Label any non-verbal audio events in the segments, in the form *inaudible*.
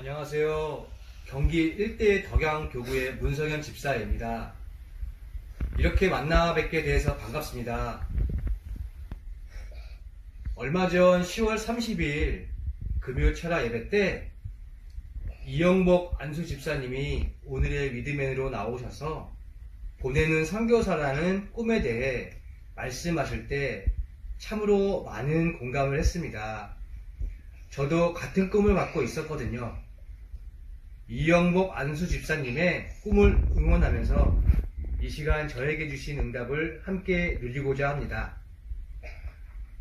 안녕하세요. 경기 1대 덕양교구의 문성현 집사입니다. 이렇게 만나 뵙게 돼서 반갑습니다. 얼마 전 10월 30일 금요 철화 예배 때 이영복 안수 집사님이 오늘의 위드맨으로 나오셔서 보내는 선교사라는 꿈에 대해 말씀하실 때 참으로 많은 공감을 했습니다. 저도 같은 꿈을 갖고 있었거든요. 이영복 안수 집사님의 꿈을 응원하면서 이 시간 저에게 주신 응답을 함께 누리고자 합니다.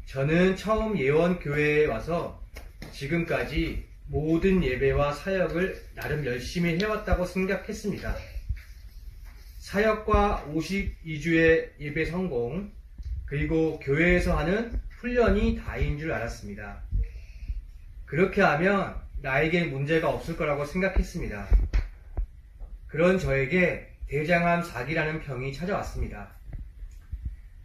저는 처음 예원교회에 와서 지금까지 모든 예배와 사역을 나름 열심히 해왔다고 생각했습니다. 사역과 52주의 예배 성공, 그리고 교회에서 하는 훈련이 다인 줄 알았습니다. 그렇게 하면 나에게 문제가 없을 거라고 생각했습니다. 그런 저에게 대장암 사기라는 병이 찾아왔습니다.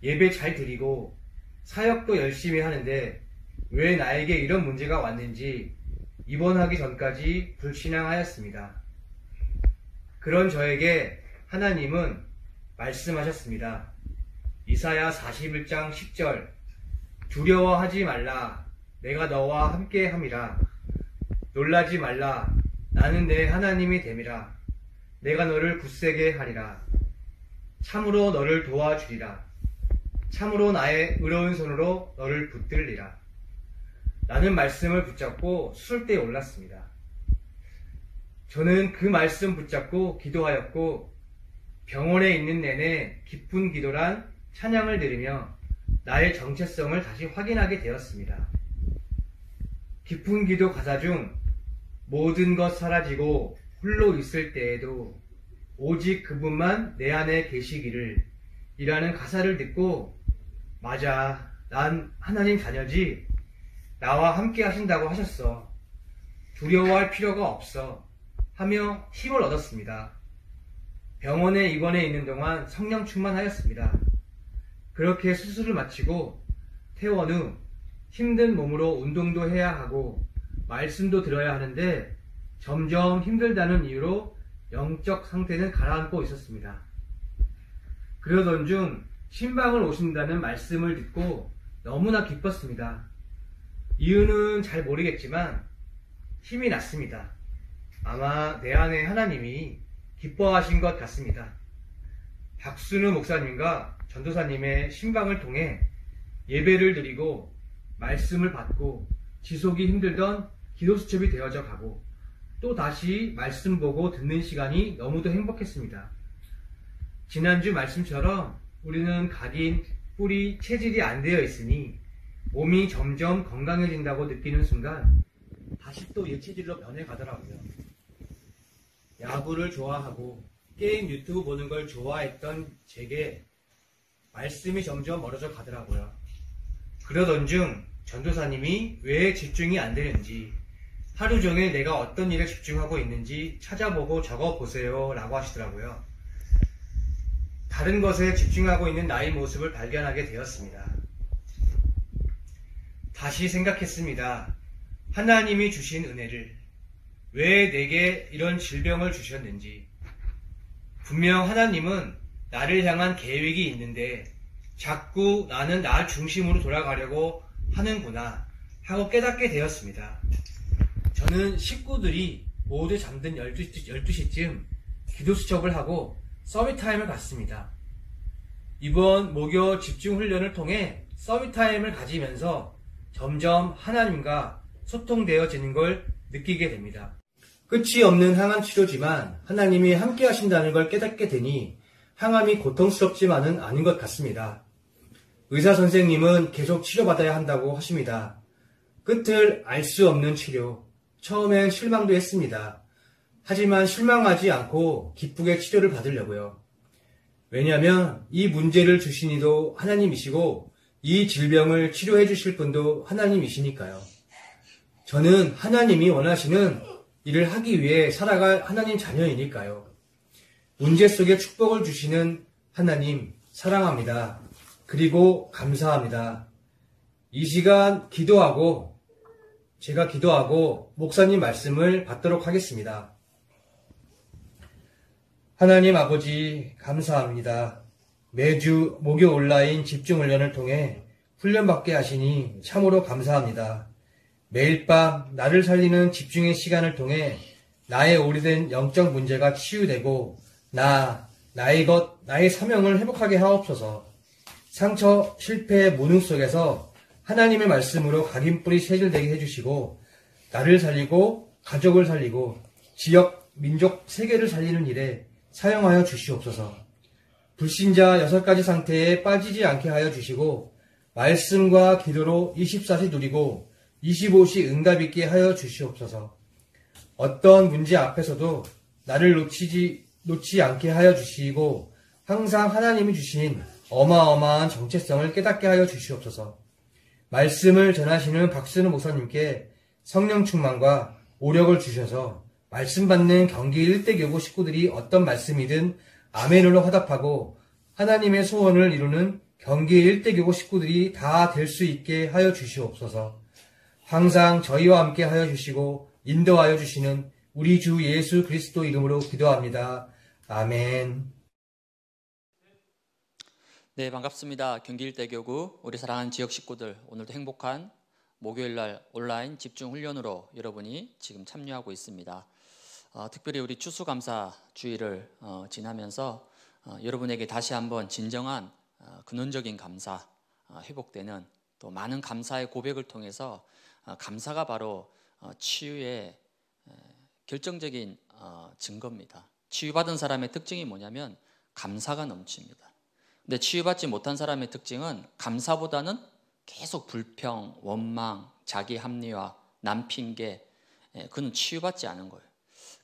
예배 잘 드리고 사역도 열심히 하는데 왜 나에게 이런 문제가 왔는지 입원하기 전까지 불신앙하였습니다. 그런 저에게 하나님은 말씀하셨습니다. 이사야 41장 10절 두려워하지 말라 내가 너와 함께 합니다. 놀라지 말라. 나는 내 하나님이 됨이라. 내가 너를 굳세게 하리라. 참으로 너를 도와주리라. 참으로 나의 의로운 손으로 너를 붙들리라. 라는 말씀을 붙잡고 술대에 올랐습니다. 저는 그 말씀 붙잡고 기도하였고 병원에 있는 내내 기쁜 기도란 찬양을 들으며 나의 정체성을 다시 확인하게 되었습니다. 깊은 기도 가사 중 모든 것 사라지고 홀로 있을 때에도 오직 그분만 내 안에 계시기를 이라는 가사를 듣고 맞아 난 하나님 자녀지 나와 함께 하신다고 하셨어 두려워할 필요가 없어 하며 힘을 얻었습니다. 병원에 입원해 있는 동안 성령 충만하였습니다. 그렇게 수술을 마치고 퇴원 후 힘든 몸으로 운동도 해야 하고 말씀도 들어야 하는데 점점 힘들다는 이유로 영적 상태는 가라앉고 있었습니다. 그러던 중 신방을 오신다는 말씀을 듣고 너무나 기뻤습니다. 이유는 잘 모르겠지만 힘이 났습니다. 아마 내 안에 하나님이 기뻐하신 것 같습니다. 박순우 목사님과 전도사님의 신방을 통해 예배를 드리고 말씀을 받고 지속이 힘들던 기도수첩이 되어져 가고 또 다시 말씀 보고 듣는 시간이 너무도 행복했습니다. 지난주 말씀처럼 우리는 각인 뿌리 체질이 안 되어 있으니 몸이 점점 건강해진다고 느끼는 순간 다시 또 예체질로 변해가더라고요. 야구를 좋아하고 게임 유튜브 보는 걸 좋아했던 제게 말씀이 점점 멀어져 가더라고요. 그러던 중 전도사님이 왜 집중이 안 되는지 하루 종일 내가 어떤 일에 집중하고 있는지 찾아보고 적어보세요 라고 하시더라고요. 다른 것에 집중하고 있는 나의 모습을 발견하게 되었습니다. 다시 생각했습니다. 하나님이 주신 은혜를 왜 내게 이런 질병을 주셨는지 분명 하나님은 나를 향한 계획이 있는데 자꾸 나는 나 중심으로 돌아가려고 하는구나 하고 깨닫게 되었습니다. 저는 식구들이 모두 잠든 12시, 12시쯤 기도수첩을 하고 서비타임을 갖습니다. 이번 목요 집중훈련을 통해 서비타임을 가지면서 점점 하나님과 소통되어지는 걸 느끼게 됩니다. 끝이 없는 항암 치료지만 하나님이 함께 하신다는 걸 깨닫게 되니 항암이 고통스럽지만은 않은 것 같습니다. 의사 선생님은 계속 치료받아야 한다고 하십니다. 끝을 알 수 없는 치료, 처음엔 실망도 했습니다. 하지만 실망하지 않고 기쁘게 치료를 받으려고요. 왜냐하면 이 문제를 주신 이도 하나님이시고 이 질병을 치료해 주실 분도 하나님이시니까요. 저는 하나님이 원하시는 일을 하기 위해 살아갈 하나님 자녀이니까요. 문제 속에 축복을 주시는 하나님 사랑합니다. 그리고 감사합니다. 이 시간 기도하고 제가 기도하고 목사님 말씀을 받도록 하겠습니다. 하나님 아버지, 감사합니다. 매주 목요 온라인 집중훈련을 통해 훈련받게 하시니 참으로 감사합니다. 매일 밤 나를 살리는 집중의 시간을 통해 나의 오래된 영적 문제가 치유되고 나, 나의 것, 나의 사명을 회복하게 하옵소서 상처, 실패의 무능 속에서 하나님의 말씀으로 각인뿌리 세질되게 해주시고 나를 살리고 가족을 살리고 지역, 민족, 세계를 살리는 일에 사용하여 주시옵소서. 불신자 여섯 가지 상태에 빠지지 않게 하여 주시고 말씀과 기도로 24시 누리고 25시 응답 있게 하여 주시옵소서. 어떤 문제 앞에서도 나를 놓치지 놓지 않게 하여 주시고 항상 하나님이 주신 어마어마한 정체성을 깨닫게 하여 주시옵소서. 말씀을 전하시는 박순우 목사님께 성령 충만과 오력을 주셔서 말씀 받는 경기 일대교구 식구들이 어떤 말씀이든 아멘으로 화답하고 하나님의 소원을 이루는 경기 일대교구 식구들이 다 될 수 있게 하여 주시옵소서. 항상 저희와 함께 하여 주시고 인도하여 주시는 우리 주 예수 그리스도 이름으로 기도합니다. 아멘. 네, 반갑습니다. 경기 일대교구 우리 사랑하는 지역 식구들 오늘도 행복한 목요일 날 온라인 집중 훈련으로 여러분이 지금 참여하고 있습니다. 어, 특별히 우리 추수감사 주의를 어, 지나면서 어, 여러분에게 다시 한번 진정한 어, 근원적인 감사 어, 회복되는 또 많은 감사의 고백을 통해서 어, 감사가 바로 어, 치유의 결정적인 어, 증거입니다. 치유받은 사람의 특징이 뭐냐면 감사가 넘칩니다. 근데 치유받지 못한 사람의 특징은 감사보다는 계속 불평, 원망, 자기 합리화, 남 핑계, 예, 그는 치유받지 않은 거예요.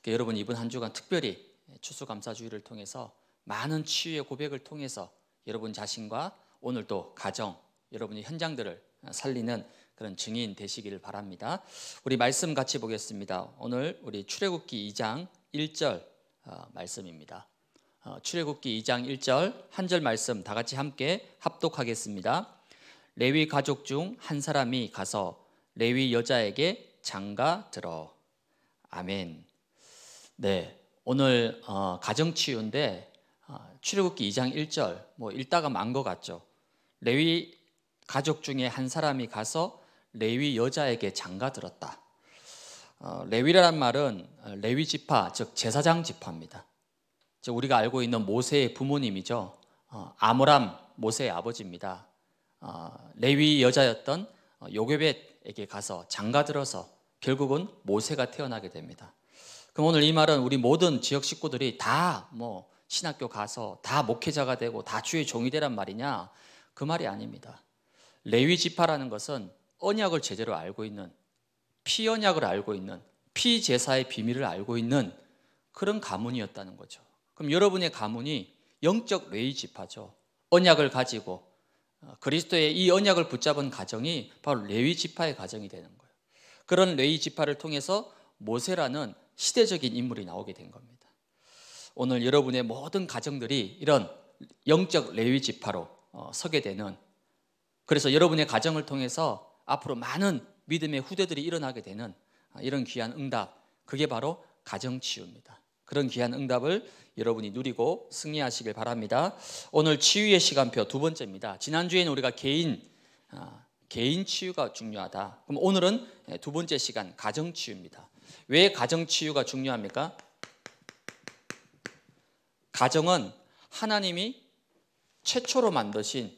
그러니까 여러분 이번 한 주간 특별히 추수감사주의를 통해서 많은 치유의 고백을 통해서 여러분 자신과 오늘도 가정, 여러분의 현장들을 살리는 그런 증인 되시기를 바랍니다. 우리 말씀 같이 보겠습니다. 오늘 우리 출애굽기 2장 1절 어, 말씀입니다. 어, 출애굽기 2장 1절 한절 말씀 다 같이 함께 합독하겠습니다. 레위 가족 중 한 사람이 가서 레위 여자에게 장가 들어. 아멘. 네, 오늘 어, 가정 치유인데 어, 출애굽기 2장 1절 뭐 읽다가 만것 같죠. 레위 가족 중에 한 사람이 가서 레위 여자에게 장가 들었다. 레위라는 말은 레위 지파 즉 제사장 지파입니다. 우리가 알고 있는 모세의 부모님이죠. 어, 아므람 모세의 아버지입니다. 어, 레위 여자였던 어, 요괴벳에게 가서 장가 들어서 결국은 모세가 태어나게 됩니다. 그럼 오늘 이 말은 우리 모든 지역 식구들이 다 뭐 신학교 가서 다 목회자가 되고 다 주의 종이 되란 말이냐? 그 말이 아닙니다. 레위 지파라는 것은 언약을 제대로 알고 있는 피언약을 알고 있는 피제사의 비밀을 알고 있는 그런 가문이었다는 거죠. 그럼 여러분의 가문이 영적 레위지파죠. 언약을 가지고 어, 그리스도의 이 언약을 붙잡은 가정이 바로 레위지파의 가정이 되는 거예요. 그런 레위지파를 통해서 모세라는 시대적인 인물이 나오게 된 겁니다. 오늘 여러분의 모든 가정들이 이런 영적 레위지파로 어, 서게 되는 그래서 여러분의 가정을 통해서 앞으로 많은 믿음의 후대들이 일어나게 되는 어, 이런 귀한 응답 그게 바로 가정치유입니다. 그런 귀한 응답을 여러분이 누리고 승리하시길 바랍니다. 오늘 치유의 시간표 두 번째입니다. 지난주에는 우리가 개인 아, 개인 치유가 중요하다. 그럼 오늘은 예, 두 번째 시간 가정 치유입니다. 왜 가정 치유가 중요합니까? 가정은 하나님이 최초로 만드신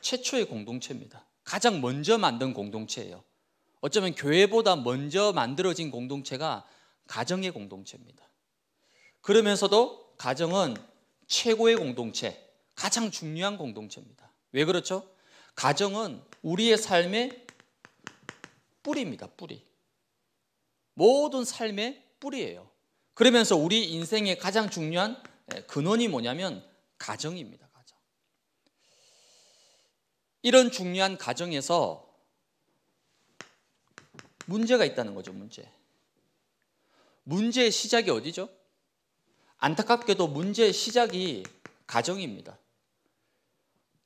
최초의 공동체입니다. 가장 먼저 만든 공동체예요. 어쩌면 교회보다 먼저 만들어진 공동체가 가정의 공동체입니다. 그러면서도 가정은 최고의 공동체, 가장 중요한 공동체입니다. 왜 그렇죠? 가정은 우리의 삶의 뿌리입니다. 뿌리. 모든 삶의 뿌리예요. 그러면서 우리 인생의 가장 중요한 근원이 뭐냐면 가정입니다. 가정. 이런 중요한 가정에서 문제가 있다는 거죠, 문제. 문제의 시작이 어디죠? 안타깝게도 문제의 시작이 가정입니다.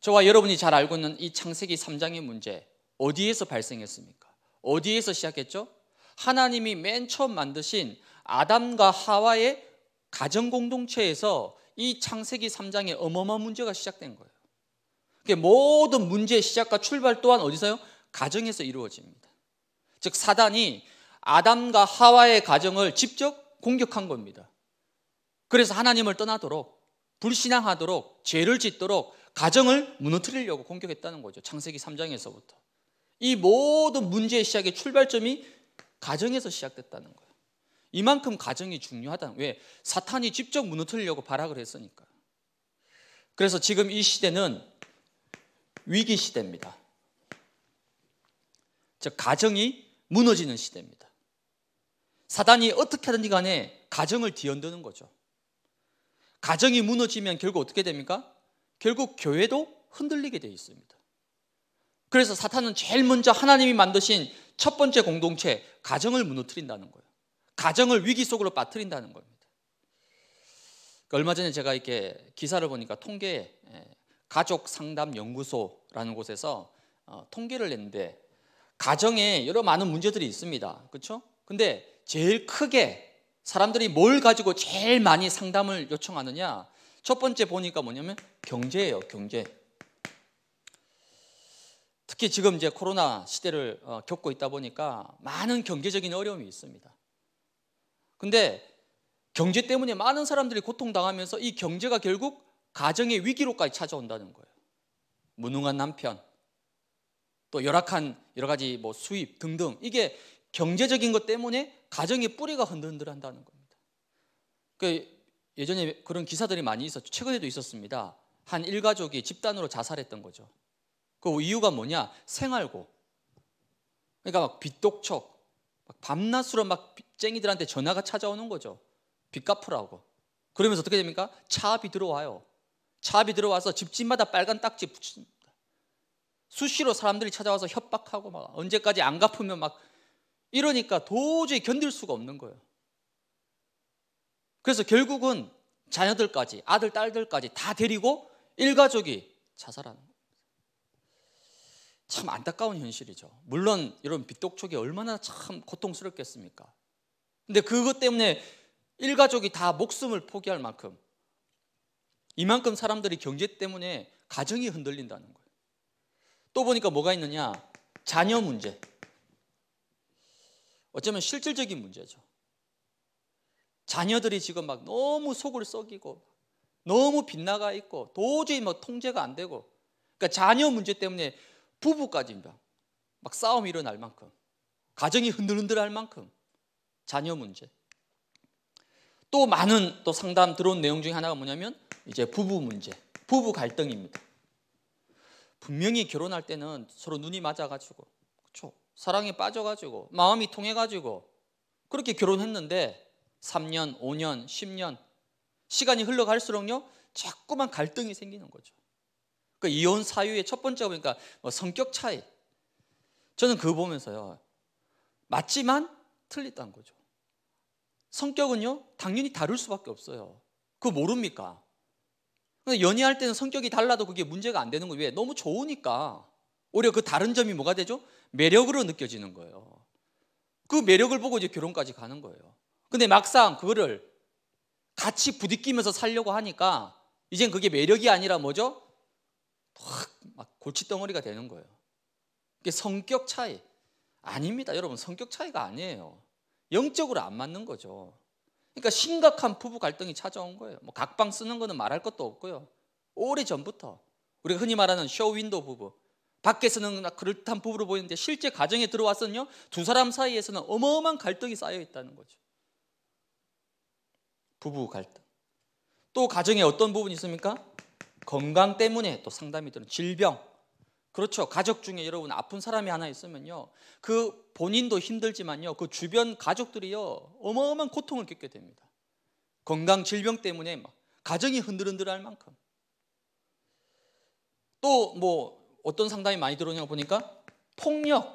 저와 여러분이 잘 알고 있는 이 창세기 3장의 문제 어디에서 발생했습니까? 어디에서 시작했죠? 하나님이 맨 처음 만드신 아담과 하와의 가정 공동체에서 이 창세기 3장의 어마어마한 문제가 시작된 거예요. 모든 문제의 시작과 출발 또한 어디서요? 가정에서 이루어집니다. 즉 사단이 아담과 하와의 가정을 직접 공격한 겁니다. 그래서 하나님을 떠나도록 불신앙하도록 죄를 짓도록 가정을 무너뜨리려고 공격했다는 거죠. 창세기 3장에서부터. 이 모든 문제의 시작의 출발점이 가정에서 시작됐다는 거예요. 이만큼 가정이 중요하다는 거예요. 왜? 사탄이 직접 무너뜨리려고 발악을 했으니까. 그래서 지금 이 시대는 위기 시대입니다. 즉 가정이 무너지는 시대입니다. 사단이 어떻게 하든지 간에 가정을 뒤흔드는 거죠. 가정이 무너지면 결국 어떻게 됩니까? 결국 교회도 흔들리게 되어 있습니다. 그래서 사탄은 제일 먼저 하나님이 만드신 첫 번째 공동체, 가정을 무너뜨린다는 거예요. 가정을 위기 속으로 빠뜨린다는 겁니다. 그 얼마 전에 제가 이렇게 기사를 보니까 통계에 예, 가족 상담 연구소라는 곳에서 어, 통계를 냈는데 가정에 여러 많은 문제들이 있습니다. 그렇죠? 근데 제일 크게 사람들이 뭘 가지고 제일 많이 상담을 요청하느냐? 첫 번째 보니까 뭐냐면 경제예요, 경제. 특히 지금 이제 코로나 시대를 어, 겪고 있다 보니까 많은 경제적인 어려움이 있습니다. 근데 경제 때문에 많은 사람들이 고통당하면서 이 경제가 결국 가정의 위기로까지 찾아온다는 거예요. 무능한 남편, 또 열악한 여러 가지 뭐 수입 등등 이게 경제적인 것 때문에 가정의 뿌리가 흔들흔들한다는 겁니다. 그 예전에 그런 기사들이 많이 있었죠. 최근에도 있었습니다. 한 일가족이 집단으로 자살했던 거죠. 그 이유가 뭐냐? 생활고. 그러니까 막 빚독촉, 막 밤낮으로 막 쟁이들한테 전화가 찾아오는 거죠. 빚 갚으라고. 그러면서 어떻게 됩니까? 차압이 들어와요. 차압이 들어와서 집집마다 빨간 딱지 붙입니다. 수시로 사람들이 찾아와서 협박하고 막 언제까지 안 갚으면 막 이러니까 도저히 견딜 수가 없는 거예요. 그래서 결국은 자녀들까지, 아들, 딸들까지 다 데리고 일가족이 자살하는 거예요. 참 안타까운 현실이죠. 물론 이런 빚독촉이 얼마나 참 고통스럽겠습니까? 근데 그것 때문에 일가족이 다 목숨을 포기할 만큼 이만큼 사람들이 경제 때문에 가정이 흔들린다는 거예요. 또 보니까 뭐가 있느냐? 자녀 문제. 어쩌면 실질적인 문제죠. 자녀들이 지금 막 너무 속을 썩이고 너무 빗나가 있고 도저히 막 뭐 통제가 안 되고 그러니까 자녀 문제 때문에 부부까지 막 싸움이 일어날 만큼 가정이 흔들흔들할 만큼 자녀 문제 또 많은 또 상담 들어온 내용 중에 하나가 뭐냐면 이제 부부 문제 부부 갈등입니다 분명히 결혼할 때는 서로 눈이 맞아가지고 그렇죠 사랑에 빠져가지고 마음이 통해가지고 그렇게 결혼했는데 3년, 5년, 10년 시간이 흘러갈수록요 자꾸만 갈등이 생기는 거죠. 그 이혼 사유의 첫 번째가 보니까 뭐 성격 차이. 저는 그거 보면서요 맞지만 틀리다는 거죠. 성격은요 당연히 다를 수밖에 없어요. 그거 모릅니까? 연애할 때는 성격이 달라도 그게 문제가 안 되는 거예요. 왜? 너무 좋으니까. 오히려 그 다른 점이 뭐가 되죠? 매력으로 느껴지는 거예요. 그 매력을 보고 이제 결혼까지 가는 거예요. 근데 막상 그거를 같이 부딪히면서 살려고 하니까 이젠 그게 매력이 아니라 뭐죠? 막 골칫덩어리가 되는 거예요. 그게 성격 차이. 아닙니다. 여러분, 성격 차이가 아니에요. 영적으로 안 맞는 거죠. 그러니까 심각한 부부 갈등이 찾아온 거예요. 뭐 각방 쓰는 거는 말할 것도 없고요. 오래 전부터 우리가 흔히 말하는 쇼윈도 부부, 밖에서는 그럴듯한 부부로 보이는데 실제 가정에 들어왔서는요두 사람 사이에서는 어마어마한 갈등이 쌓여 있다는 거죠. 부부 갈등. 또 가정에 어떤 부분이 있습니까? 건강 때문에 또 상담이 되는 질병. 그렇죠. 가족 중에 여러분 아픈 사람이 하나 있으면요. 그 본인도 힘들지만요. 그 주변 가족들이요. 어마어마한 고통을 겪게 됩니다. 건강 질병 때문에 막 가정이 흔들흔들할 만큼. 또뭐 어떤 상담이 많이 들어오냐 보니까 폭력,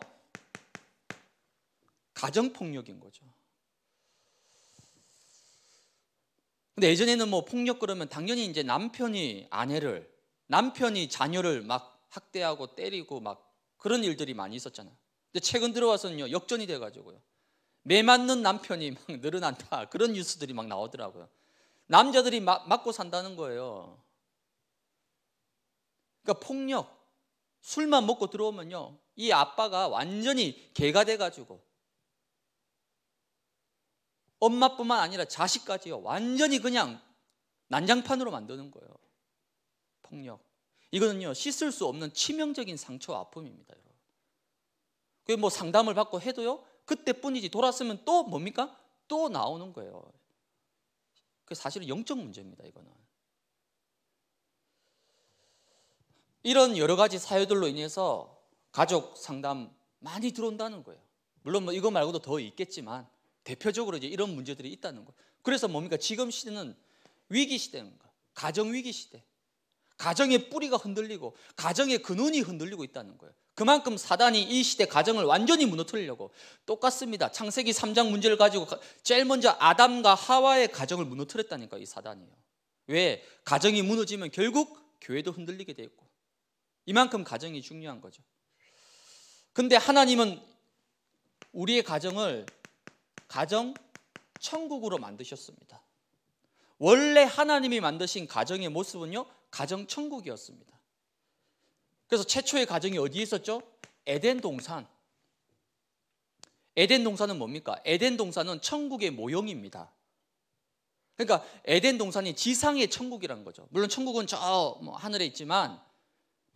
가정폭력인 거죠. 근데 예전에는 뭐 폭력 그러면 당연히 이제 남편이 아내를, 남편이 자녀를 막 학대하고 때리고 막 그런 일들이 많이 있었잖아요. 근데 최근 들어와서는요, 역전이 돼가지고요. 매 맞는 남편이 막 *laughs* 늘어난다. 그런 뉴스들이 막 나오더라고요. 남자들이 막 맞고 산다는 거예요. 그러니까 폭력, 술만 먹고 들어오면요. 이 아빠가 완전히 개가 돼가지고 엄마뿐만 아니라 자식까지요. 완전히 그냥 난장판으로 만드는 거예요. 폭력. 이거는요. 씻을 수 없는 치명적인 상처와 아픔입니다. 그게 뭐 상담을 받고 해도요. 그때뿐이지 돌았으면 또 뭡니까? 또 나오는 거예요. 그 사실은 영적 문제입니다. 이거는. 이런 여러 가지 사유들로 인해서 가족 상담 많이 들어온다는 거예요. 물론 뭐 이거 말고도 더 있겠지만 대표적으로 이제 이런 문제들이 있다는 거예요. 그래서 뭡니까? 지금 시대는 위기 시대 거예요. 가정 위기 시대. 가정의 뿌리가 흔들리고 가정의 근원이 흔들리고 있다는 거예요. 그만큼 사단이 이 시대 가정을 완전히 무너뜨리려고 똑같습니다. 창세기 3장 문제를 가지고 제일 먼저 아담과 하와의 가정을 무너뜨렸다니까 이 사단이요. 왜? 가정이 무너지면 결국 교회도 흔들리게 되고 이만큼 가정이 중요한 거죠. 근데 하나님은 우리의 가정을 가정 천국으로 만드셨습니다. 원래 하나님이 만드신 가정의 모습은요, 가정 천국이었습니다. 그래서 최초의 가정이 어디에 있었죠? 에덴 동산. 에덴 동산은 뭡니까? 에덴 동산은 천국의 모형입니다. 그러니까 에덴 동산이 지상의 천국이라는 거죠. 물론 천국은 저 뭐 하늘에 있지만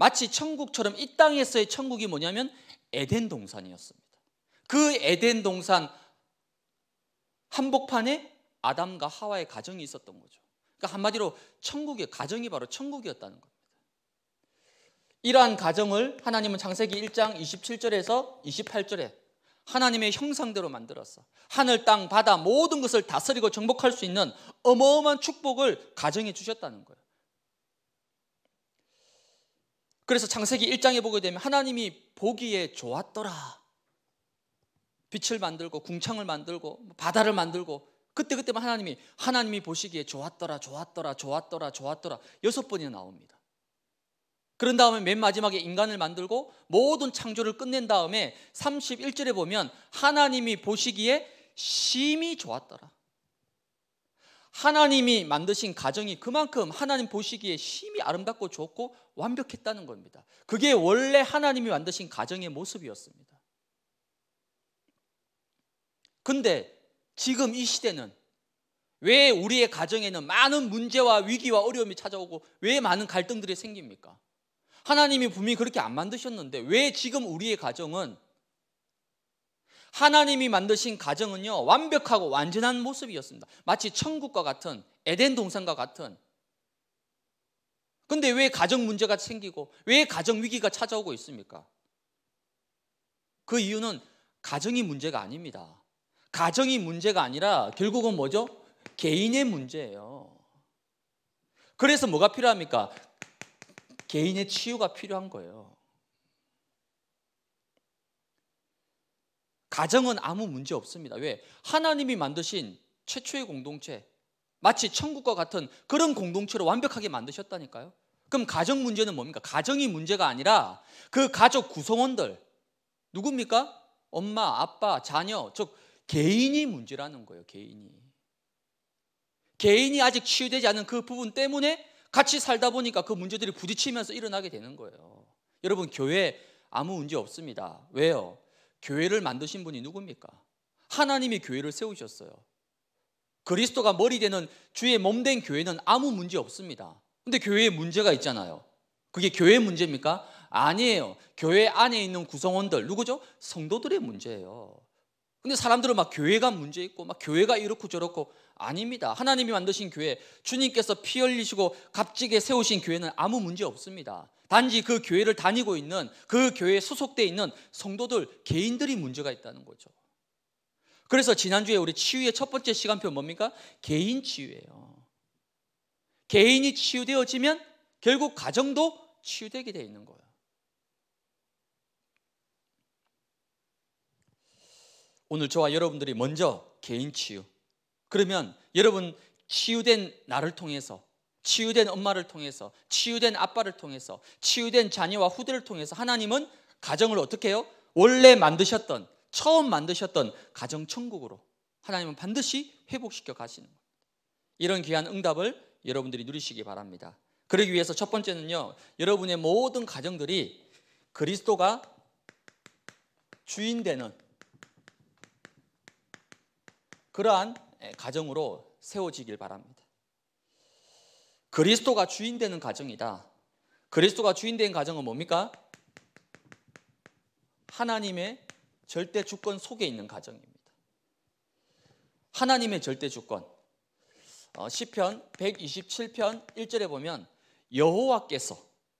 마치 천국처럼 이 땅에서의 천국이 뭐냐면 에덴 동산이었습니다. 그 에덴 동산 한복판에 아담과 하와의 가정이 있었던 거죠. 그러니까 한마디로 천국의 가정이 바로 천국이었다는 겁니다. 이러한 가정을 하나님은 창세기 1장 27절에서 28절에 하나님의 형상대로 만들었어. 하늘, 땅, 바다 모든 것을 다스리고 정복할 수 있는 어마어마한 축복을 가정해 주셨다는 거예요. 그래서 창세기 1장에 보게 되면 하나님이 보기에 좋았더라. 빛을 만들고 궁창을 만들고 바다를 만들고 그때그때만 하나님이 하나님이 보시기에 좋았더라 좋았더라 좋았더라 좋았더라 여섯 번이나 나옵니다. 그런 다음에 맨 마지막에 인간을 만들고 모든 창조를 끝낸 다음에 31절에 보면 하나님이 보시기에 심히 좋았더라. 하나님이 만드신 가정이 그만큼 하나님 보시기에 심히 아름답고 좋고 완벽했다는 겁니다. 그게 원래 하나님이 만드신 가정의 모습이었습니다. 근데 지금 이 시대는 왜 우리의 가정에는 많은 문제와 위기와 어려움이 찾아오고 왜 많은 갈등들이 생깁니까? 하나님이 분명히 그렇게 안 만드셨는데 왜 지금 우리의 가정은 하나님이 만드신 가정은요, 완벽하고 완전한 모습이었습니다. 마치 천국과 같은, 에덴 동산과 같은. 근데 왜 가정 문제가 생기고, 왜 가정 위기가 찾아오고 있습니까? 그 이유는 가정이 문제가 아닙니다. 가정이 문제가 아니라 결국은 뭐죠? 개인의 문제예요. 그래서 뭐가 필요합니까? 개인의 치유가 필요한 거예요. 가정은 아무 문제 없습니다. 왜? 하나님이 만드신 최초의 공동체, 마치 천국과 같은 그런 공동체로 완벽하게 만드셨다니까요. 그럼 가정 문제는 뭡니까? 가정이 문제가 아니라 그 가족 구성원들, 누굽니까? 엄마, 아빠, 자녀, 즉, 개인이 문제라는 거예요, 개인이. 개인이 아직 치유되지 않은 그 부분 때문에 같이 살다 보니까 그 문제들이 부딪히면서 일어나게 되는 거예요. 여러분, 교회 아무 문제 없습니다. 왜요? 교회를 만드신 분이 누굽니까? 하나님이 교회를 세우셨어요. 그리스도가 머리 되는 주의 몸된 교회는 아무 문제 없습니다. 근데 교회에 문제가 있잖아요. 그게 교회 문제입니까? 아니에요. 교회 안에 있는 구성원들 누구죠? 성도들의 문제예요. 근데 사람들은 막 교회가 문제 있고 막 교회가 이렇고 저렇고 아닙니다. 하나님이 만드신 교회, 주님께서 피 흘리시고 값지게 세우신 교회는 아무 문제 없습니다. 단지 그 교회를 다니고 있는 그 교회에 소속돼 있는 성도들 개인들이 문제가 있다는 거죠. 그래서 지난주에 우리 치유의 첫 번째 시간표 뭡니까? 개인 치유예요. 개인이 치유되어지면 결국 가정도 치유되게 돼 있는 거예요. 오늘 저와 여러분들이 먼저 개인 치유, 그러면 여러분 치유된 나를 통해서 치유된 엄마를 통해서 치유된 아빠를 통해서 치유된 자녀와 후대를 통해서 하나님은 가정을 어떻게 해요? 원래 만드셨던 처음 만드셨던 가정 천국으로 하나님은 반드시 회복시켜 가시는 이런 귀한 응답을 여러분들이 누리시기 바랍니다. 그러기 위해서 첫 번째는요. 여러분의 모든 가정들이 그리스도가 주인 되는 그러한 예, 가정으로 세워지길 바랍니다. 그리스도가 주인 되는 가정이다. 그리스도가 주인 된 가정은 뭡니까? 하나님의 절대 주권 속에 있는 가정입니다. 하나님의 절대 주권. 어, 시편 127편 1절에 보면 여호와께서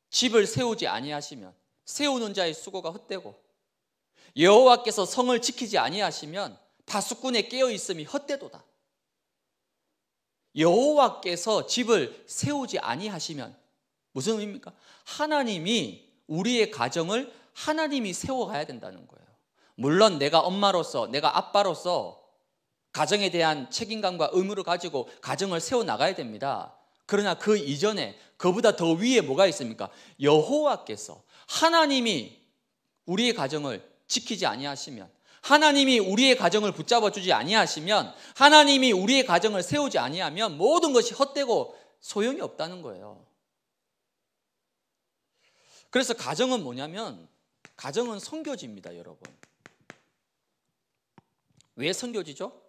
집을 세우지 아니하시면 세우는 자의 수고가 헛되고 여호와께서 성을 지키지 아니하시면 다수꾼의 깨어 있음이 헛되도다. 여호와께서 집을 세우지 아니하시면 무슨 의미입니까? 하나님이 우리의 가정을 하나님이 세워가야 된다는 거예요. 물론 내가 엄마로서 내가 아빠로서 가정에 대한 책임감과 의무를 가지고 가정을 세워 나가야 됩니다. 그러나 그 이전에 그보다 더 위에 뭐가 있습니까? 여호와께서 하나님이 우리의 가정을 지키지 아니하시면 하나님이 우리의 가정을 붙잡아 주지 아니하시면 하나님이 우리의 가정을 세우지 아니하면 모든 것이 헛되고 소용이 없다는 거예요. 그래서 가정은 뭐냐면 가정은 선교지입니다, 여러분. 왜 선교지죠?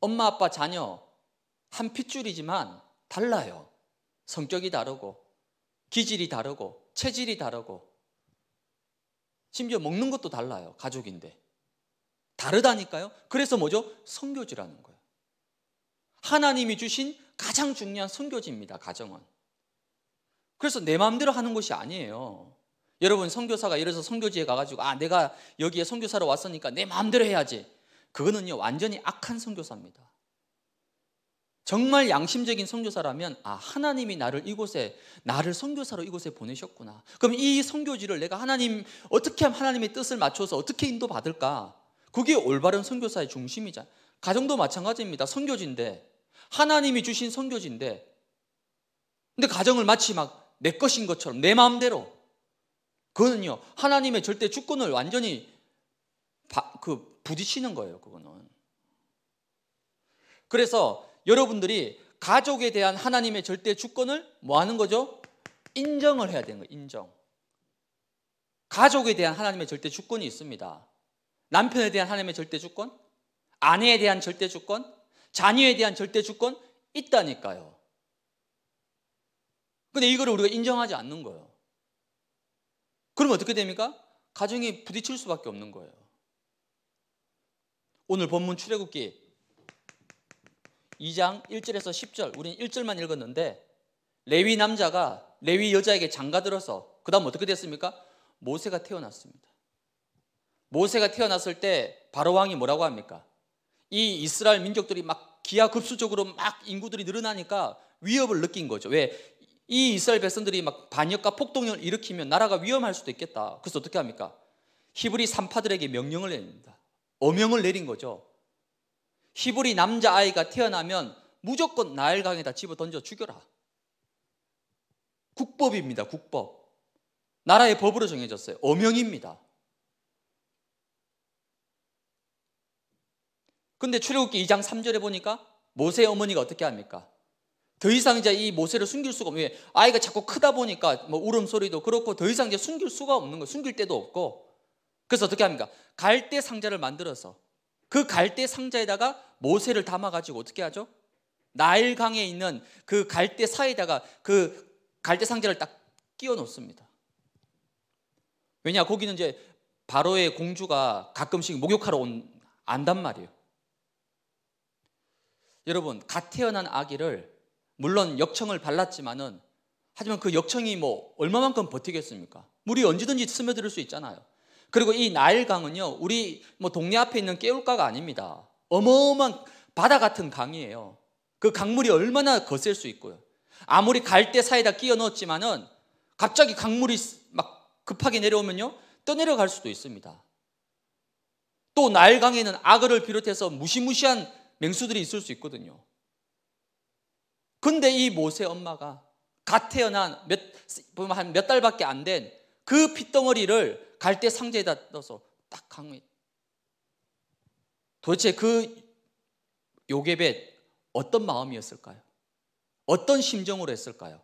엄마 아빠 자녀 한 핏줄이지만 달라요. 성격이 다르고 기질이 다르고 체질이 다르고 심지어 먹는 것도 달라요. 가족인데. 다르다니까요. 그래서 뭐죠? 성교지라는 거예요. 하나님이 주신 가장 중요한 성교지입니다 가정은. 그래서 내 마음대로 하는 것이 아니에요. 여러분 성교사가 이래서 성교지에 가가지고 아 내가 여기에 성교사로 왔으니까 내 마음대로 해야지. 그거는요 완전히 악한 성교사입니다 정말 양심적인 선교사라면 아 하나님이 나를 이곳에 나를 선교사로 이곳에 보내셨구나. 그럼 이 선교지를 내가 하나님 어떻게 하면 하나님의 뜻을 맞춰서 어떻게 인도받을까? 그게 올바른 선교사의 중심이자 가정도 마찬가지입니다. 선교지인데 하나님이 주신 선교지인데 근데 가정을 마치 막 내 것인 것처럼 내 마음대로 그거는요 하나님의 절대 주권을 완전히 바, 그 부딪히는 거예요. 그거는 그래서 여러분들이 가족에 대한 하나님의 절대 주권을 뭐 하는 거죠? 인정을 해야 되는 거예요. 인정. 가족에 대한 하나님의 절대 주권이 있습니다. 남편에 대한 하나님의 절대 주권, 아내에 대한 절대 주권, 자녀에 대한 절대 주권 있다니까요. 근데 이거 우리가 인정하지 않는 거예요. 그럼 어떻게 됩니까? 가정이 부딪힐 수밖에 없는 거예요. 오늘 본문 출애굽기 2장 1절에서 10절 우린 1절만 읽었는데 레위 남자가 레위 여자에게 장가들어서 그 다음 어떻게 됐습니까? 모세가 태어났습니다. 모세가 태어났을 때 바로 왕이 뭐라고 합니까? 이 이스라엘 민족들이 막 기하급수적으로 막 인구들이 늘어나니까 위협을 느낀 거죠. 왜? 이 이스라엘 백성들이 막 반역과 폭동을 일으키면 나라가 위험할 수도 있겠다. 그래서 어떻게 합니까? 히브리 산파들에게 명령을 내립니다. 어명을 내린 거죠. 히브리 남자 아이가 태어나면 무조건 나일강에다 집어 던져 죽여라. 국법입니다. 국법. 나라의 법으로 정해졌어요. 어명입니다. 근데 출애굽기 2장 3절에 보니까 모세 어머니가 어떻게 합니까? 더 이상 이제 이 모세를 숨길 수가 없는 게 아이가 자꾸 크다 보니까 뭐 울음소리도 그렇고 더 이상 이제 숨길 수가 없는 거예요 숨길 데도 없고 그래서 어떻게 합니까? 갈대 상자를 만들어서 그 갈대 상자에다가 모세를 담아가지고 어떻게 하죠? 나일강에 있는 그 갈대 사이에다가 그 갈대 상자를 딱 끼워 놓습니다. 왜냐 거기는 이제 바로의 공주가 가끔씩 목욕하러 온 안단 말이에요. 여러분 갓 태어난 아기를 물론 역청을 발랐지만은 하지만 그 역청이 뭐 얼마만큼 버티겠습니까? 물이 언제든지 스며들 수 있잖아요. 그리고 이 나일강은요, 우리 뭐 동네 앞에 있는 깨울가가 아닙니다. 어마어마한 바다 같은 강이에요. 그 강물이 얼마나 거셀 수 있고요. 아무리 갈대 사이다 끼워 넣었지만은 갑자기 강물이 막 급하게 내려오면요, 떠내려갈 수도 있습니다. 또 나일강에는 악어를 비롯해서 무시무시한 맹수들이 있을 수 있거든요. 근데 이 모세 엄마가 갓 태어난 몇, 보면 한몇 달밖에 안 된 그 핏덩어리를 갈대 상자에다 넣어서 딱 강에 도대체 그 요괴벳 어떤 마음이었을까요? 어떤 심정으로 했을까요?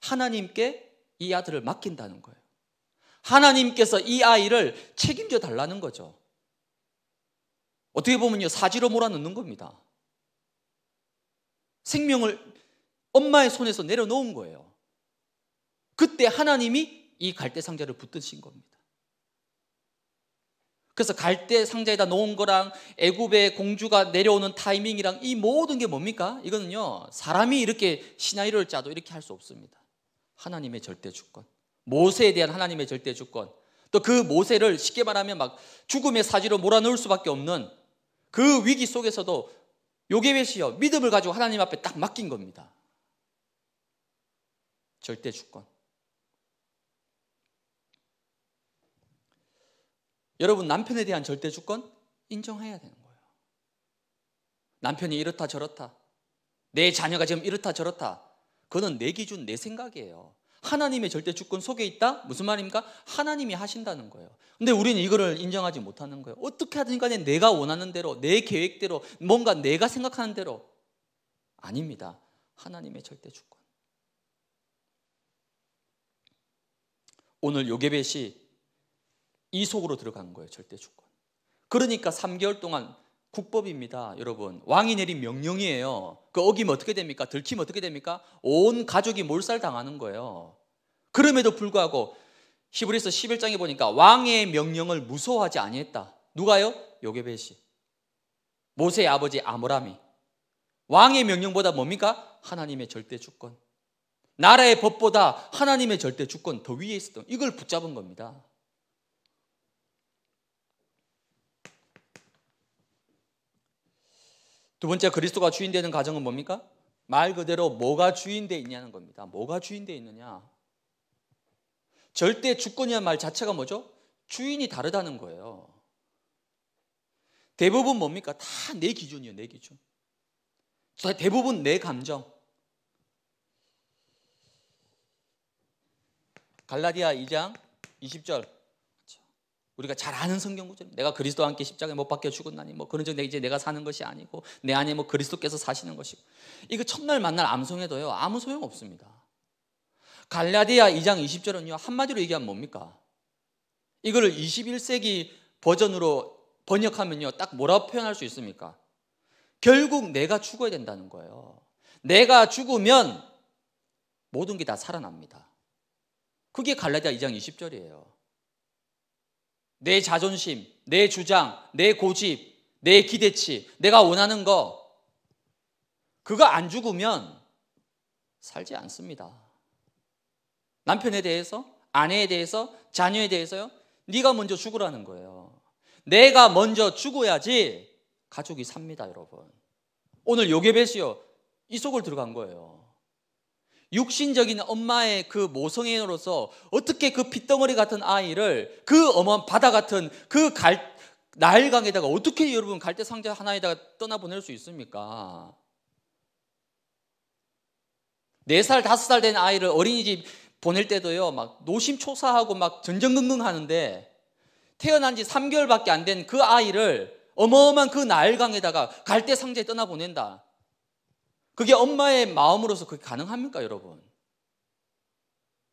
하나님께 이 아들을 맡긴다는 거예요. 하나님께서 이 아이를 책임져 달라는 거죠. 어떻게 보면요, 사지로 몰아넣는 겁니다. 생명을 엄마의 손에서 내려놓은 거예요. 그때 하나님이 이 갈대 상자를 붙드신 겁니다. 그래서 갈대 상자에다 놓은 거랑 애굽의 공주가 내려오는 타이밍이랑 이 모든 게 뭡니까? 이거는요 사람이 이렇게 시나리오를 짜도 이렇게 할 수 없습니다. 하나님의 절대 주권, 모세에 대한 하나님의 절대 주권, 또 그 모세를 쉽게 말하면 막 죽음의 사지로 몰아넣을 수밖에 없는 그 위기 속에서도 요괴외시여 믿음을 가지고 하나님 앞에 딱 맡긴 겁니다. 절대 주권. 여러분 남편에 대한 절대 주권 인정해야 되는 거예요. 남편이 이렇다 저렇다. 내 자녀가 지금 이렇다 저렇다. 그거는 내 기준, 내 생각이에요. 하나님의 절대 주권 속에 있다? 무슨 말입니까? 하나님이 하신다는 거예요. 근데 우리는 이거를 인정하지 못하는 거예요. 어떻게 하든 간에 내가 원하는 대로, 내 계획대로, 뭔가 내가 생각하는 대로. 아닙니다. 하나님의 절대 주권. 오늘 요게벳이 이 속으로 들어간 거예요. 절대 주권. 그러니까 3개월 동안 국법입니다. 여러분. 왕이 내린 명령이에요. 그 어기면 어떻게 됩니까? 들키면 어떻게 됩니까? 온 가족이 몰살 당하는 거예요. 그럼에도 불구하고 히브리서 11장에 보니까 왕의 명령을 무서워하지 아니했다. 누가요? 요괴벳이 모세의 아버지 아모람이. 왕의 명령보다 뭡니까? 하나님의 절대 주권. 나라의 법보다 하나님의 절대 주권 더 위에 있었던 이걸 붙잡은 겁니다. 두 번째 그리스도가 주인 되는 가정은 뭡니까? 말 그대로 뭐가 주인 돼 있냐는 겁니다. 뭐가 주인 돼 있느냐? 절대 주권이란 말 자체가 뭐죠? 주인이 다르다는 거예요. 대부분 뭡니까? 다 내 기준이에요, 내 기준. 대부분 내 감정. 갈라디아 2장 20절. 우리가 잘 아는 성경 구절 내가 그리스도와 함께 십자가에 못 박혀 죽었나니 뭐 그런즉 내 이제 내가 사는 것이 아니고 내 안에 뭐 그리스도께서 사시는 것이고 이거 첫날 만날 암송해도요 아무 소용 없습니다. 갈라디아 2장 20절은요 한마디로 얘기하면 뭡니까? 이걸 21세기 버전으로 번역하면요 딱 뭐라고 표현할 수 있습니까? 결국 내가 죽어야 된다는 거예요. 내가 죽으면 모든 게 다 살아납니다. 그게 갈라디아 2장 20절이에요. 내 자존심, 내 주장, 내 고집, 내 기대치, 내가 원하는 거, 그거 안 죽으면 살지 않습니다. 남편에 대해서, 아내에 대해서, 자녀에 대해서요. 네가 먼저 죽으라는 거예요. 내가 먼저 죽어야지 가족이 삽니다, 여러분. 오늘 요괴벳이요. 이 속을 들어간 거예요. 육신적인 엄마의 그 모성애로서 어떻게 그 핏덩어리 같은 아이를 그 어마한 바다 같은 그 갈, 나일강에다가 어떻게 여러분 갈대 상자 하나에다가 떠나보낼 수 있습니까? 네 살 다섯 살 된 아이를 어린이집 보낼 때도요, 막 노심초사하고 막 전전긍긍 하는데 태어난 지 3개월밖에 안 된 그 아이를 어마어마한 그 나일강에다가 갈대 상자에 떠나보낸다. 그게 엄마의 마음으로서 그게 가능합니까, 여러분?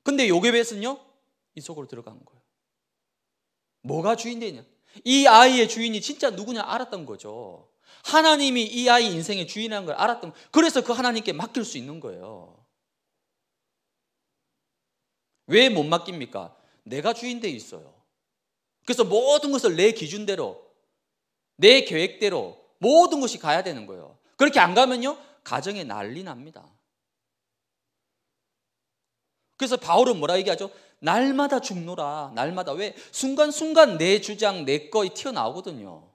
근데 요괴벳은요, 이 속으로 들어간 거예요. 뭐가 주인 되냐? 이 아이의 주인이 진짜 누구냐 알았던 거죠. 하나님이 이 아이 인생의 주인이라는 걸 알았던 거예요. 그래서 그 하나님께 맡길 수 있는 거예요. 왜 못 맡깁니까? 내가 주인 돼 있어요. 그래서 모든 것을 내 기준대로, 내 계획대로 모든 것이 가야 되는 거예요. 그렇게 안 가면요, 가정에 난리 납니다. 그래서 바울은 뭐라 얘기하죠? 날마다 죽노라. 날마다 왜 순간순간 내 주장 내 거이 튀어나오거든요.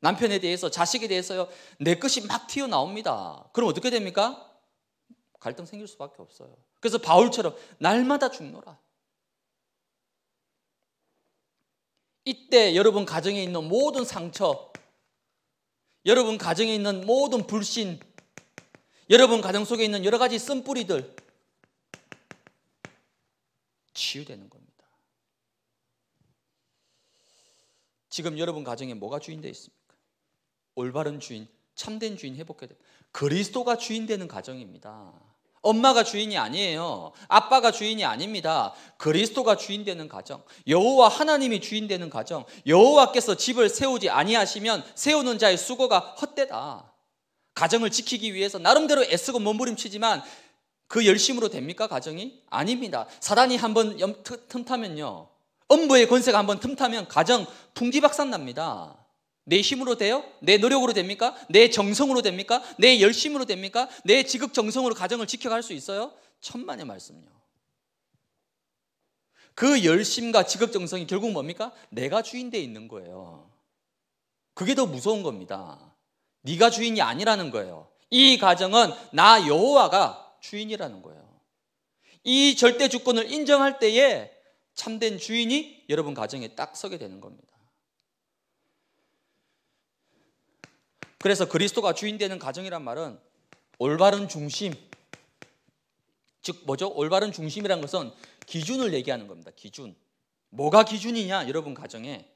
남편에 대해서 자식에 대해서요. 내 것이 막 튀어나옵니다. 그럼 어떻게 됩니까? 갈등 생길 수밖에 없어요. 그래서 바울처럼 날마다 죽노라. 이때 여러분 가정에 있는 모든 상처 여러분 가정에 있는 모든 불신, 여러분 가정 속에 있는 여러 가지 쓴뿌리들 치유되는 겁니다. 지금 여러분 가정에 뭐가 주인되어 있습니까? 올바른 주인, 참된 주인 회복해야 됩니다. 그리스도가 주인되는 가정입니다. 엄마가 주인이 아니에요. 아빠가 주인이 아닙니다. 그리스도가 주인 되는 가정, 여호와 하나님이 주인 되는 가정, 여호와께서 집을 세우지 아니하시면 세우는 자의 수고가 헛되다. 가정을 지키기 위해서 나름대로 애쓰고 몸부림치지만 그 열심으로 됩니까 가정이? 아닙니다. 사단이 한번 틈타면요, 엄부의 권세가 한번 틈타면 가정 풍지박산 납니다. 내 힘으로 돼요? 내 노력으로 됩니까? 내 정성으로 됩니까? 내 열심으로 됩니까? 내 지극 정성으로 가정을 지켜갈 수 있어요? 천만의 말씀요. 이그 열심과 지극 정성이 결국 뭡니까? 내가 주인 돼 있는 거예요. 그게 더 무서운 겁니다. 네가 주인이 아니라는 거예요. 이 가정은 나 여호와가 주인이라는 거예요. 이 절대 주권을 인정할 때에 참된 주인이 여러분 가정에 딱 서게 되는 겁니다. 그래서 그리스도가 주인 되는 가정이란 말은 올바른 중심, 즉 뭐죠? 올바른 중심이란 것은 기준을 얘기하는 겁니다. 기준. 뭐가 기준이냐? 여러분 가정에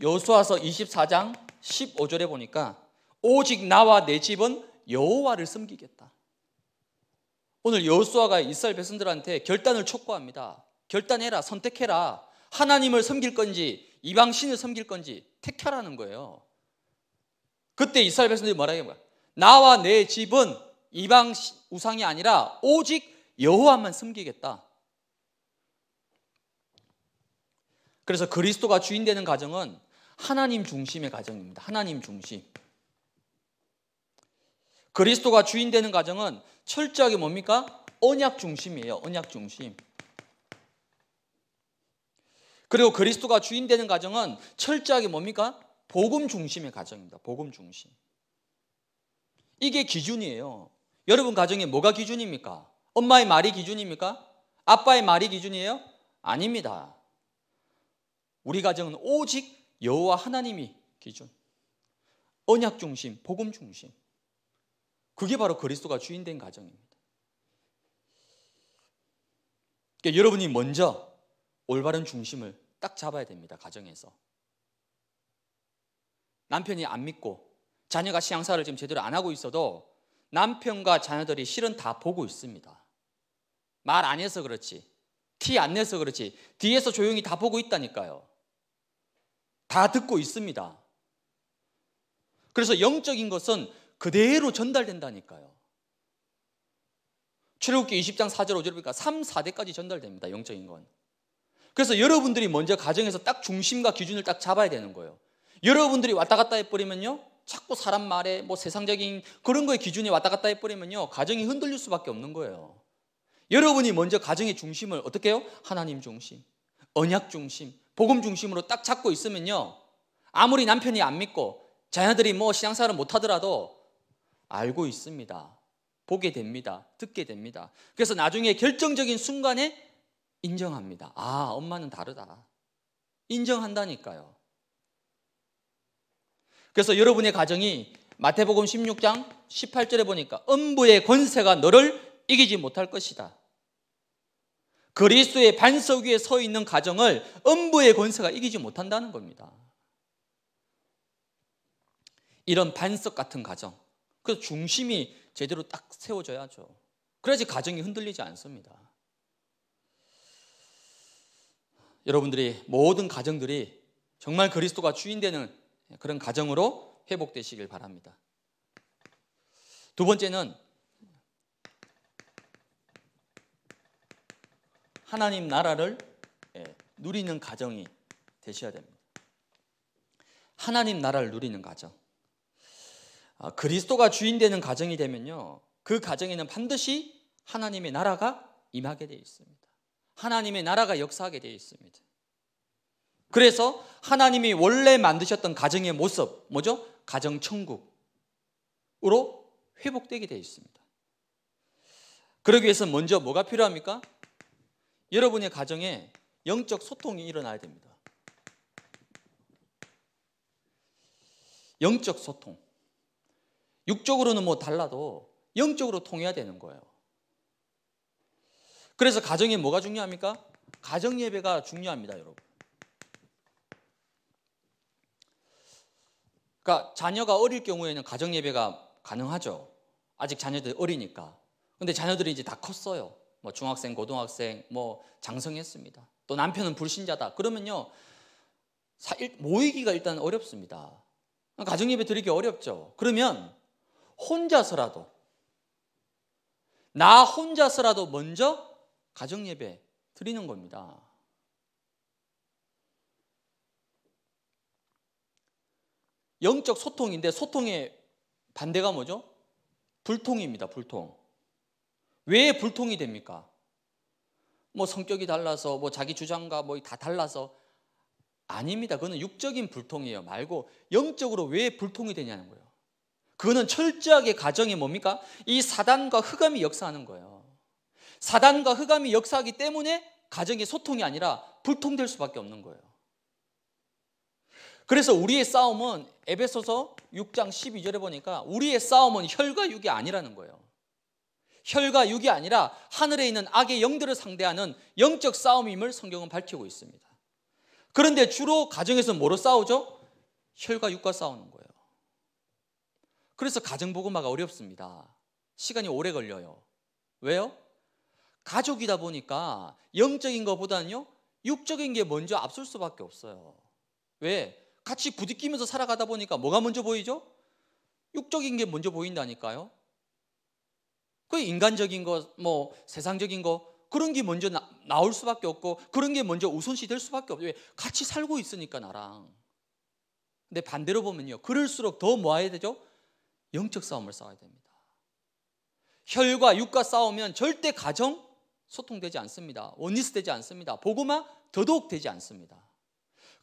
여수와서 24장 15절에 보니까 오직 나와 내 집은 여호와를 섬기겠다. 오늘 여호수아가 이스라엘 백성들한테 결단을 촉구합니다. 결단해라, 선택해라. 하나님을 섬길 건지 이방 신을 섬길 건지 택하라는 거예요. 그때 이스라엘 백성들이 뭐라 하냐면 나와 내 집은 이방 우상이 아니라 오직 여호와만 섬기겠다. 그래서 그리스도가 주인 되는 가정은 하나님 중심의 가정입니다. 하나님 중심. 그리스도가 주인 되는 가정은 철저하게 뭡니까? 언약 중심이에요. 언약 중심. 그리고 그리스도가 주인 되는 가정은 철저하게 뭡니까? 복음 중심의 가정입니다. 복음 중심. 이게 기준이에요. 여러분 가정에 뭐가 기준입니까? 엄마의 말이 기준입니까? 아빠의 말이 기준이에요? 아닙니다. 우리 가정은 오직 여호와 하나님이 기준. 언약 중심, 복음 중심. 그게 바로 그리스도가 주인된 가정입니다. 그러니까 여러분이 먼저 올바른 중심을 딱 잡아야 됩니다. 가정에서. 남편이 안 믿고 자녀가 시향사를 지금 제대로 안 하고 있어도 남편과 자녀들이 실은 다 보고 있습니다. 말 안 해서 그렇지. 티 안 내서 그렇지. 뒤에서 조용히 다 보고 있다니까요. 다 듣고 있습니다. 그래서 영적인 것은 그대로 전달된다니까요. 출애굽기 20장 4절 5절 보니까 3, 4대까지 전달됩니다. 영적인 건. 그래서 여러분들이 먼저 가정에서 딱 중심과 기준을 딱 잡아야 되는 거예요. 여러분들이 왔다 갔다 해버리면요. 자꾸 사람 말에 뭐 세상적인 그런 거에 기준이 왔다 갔다 해버리면요. 가정이 흔들릴 수밖에 없는 거예요. 여러분이 먼저 가정의 중심을 어떻게 해요? 하나님 중심, 언약 중심, 복음 중심으로 딱 잡고 있으면요. 아무리 남편이 안 믿고 자녀들이 뭐신앙사를 못하더라도 알고 있습니다. 보게 됩니다. 듣게 됩니다. 그래서 나중에 결정적인 순간에 인정합니다. 아, 엄마는 다르다. 인정한다니까요. 그래서 여러분의 가정이 마태복음 16장 18절에 보니까 음부의 권세가 너를 이기지 못할 것이다. 그리스도의 반석 위에 서 있는 가정을 음부의 권세가 이기지 못한다는 겁니다. 이런 반석 같은 가정. 그래서 중심이 제대로 딱 세워져야죠. 그래야지 가정이 흔들리지 않습니다. 여러분들이 모든 가정들이 정말 그리스도가 주인 되는 예, 그런 가정으로 회복되시길 바랍니다. 두 번째는 하나님 나라를 예, 누리는 가정이 되셔야 됩니다. 하나님 나라를 누리는 가정. 아, 그리스도가 주인 되는 가정이 되면요. 그 가정에는 반드시 하나님의 나라가 임하게 되어 있습니다. 하나님의 나라가 역사하게 되어 있습니다. 그래서 하나님이 원래 만드셨던 가정의 모습, 뭐죠? 가정 천국으로 회복되게 되어 있습니다. 그러기 위해서 먼저 뭐가 필요합니까? 여러분의 가정에 영적 소통이 일어나야 됩니다. 영적 소통. 육적으로는 뭐 달라도 영적으로 통해야 되는 거예요. 그래서 가정이 뭐가 중요합니까? 가정 예배가 중요합니다, 여러분. 그러니까 자녀가 어릴 경우에는 가정 예배가 가능하죠. 아직 자녀들이 어리니까. 근데 자녀들이 이제 다 컸어요. 뭐 중학생, 고등학생, 뭐 장성했습니다. 또 남편은 불신자다. 그러면요. 모이기가 일단 어렵습니다. 가정 예배 드리기 어렵죠. 그러면 혼자서라도 나 혼자서라도 먼저 가정 예배 드리는 겁니다. 영적 소통인데 소통의 반대가 뭐죠? 불통입니다. 불통. 왜 불통이 됩니까? 뭐 성격이 달라서 뭐 자기 주장과 뭐 다 달라서 아닙니다. 그거는 육적인 불통이에요. 말고 영적으로 왜 불통이 되냐는 거예요. 그거는 철저하게 가정이 뭡니까? 이 사단과 흑암이 역사하는 거예요. 사단과 흑암이 역사하기 때문에 가정의 소통이 아니라 불통될 수밖에 없는 거예요. 그래서 우리의 싸움은 에베소서 6장 12절에 보니까 우리의 싸움은 혈과 육이 아니라는 거예요. 혈과 육이 아니라 하늘에 있는 악의 영들을 상대하는 영적 싸움임을 성경은 밝히고 있습니다. 그런데 주로 가정에서 뭐로 싸우죠? 혈과 육과 싸우는 거예요. 그래서 가정복음화가 어렵습니다. 시간이 오래 걸려요. 왜요? 가족이다 보니까 영적인 것보다는요, 육적인 게 먼저 앞설 수밖에 없어요. 왜? 같이 부딪히면서 살아가다 보니까 뭐가 먼저 보이죠? 육적인 게 먼저 보인다니까요. 그 인간적인 것, 뭐 세상적인 것 그런 게 먼저 나, 올 수밖에 없고 그런 게 먼저 우선시 될 수밖에 없죠. 같이 살고 있으니까 나랑. 근데 반대로 보면요. 그럴수록 더뭐 해야 되죠? 영적 싸움을 싸워야 됩니다. 혈과 육과 싸우면 절대 가정 소통되지 않습니다. 원리스 되지 않습니다. 보고만 더더욱 되지 않습니다.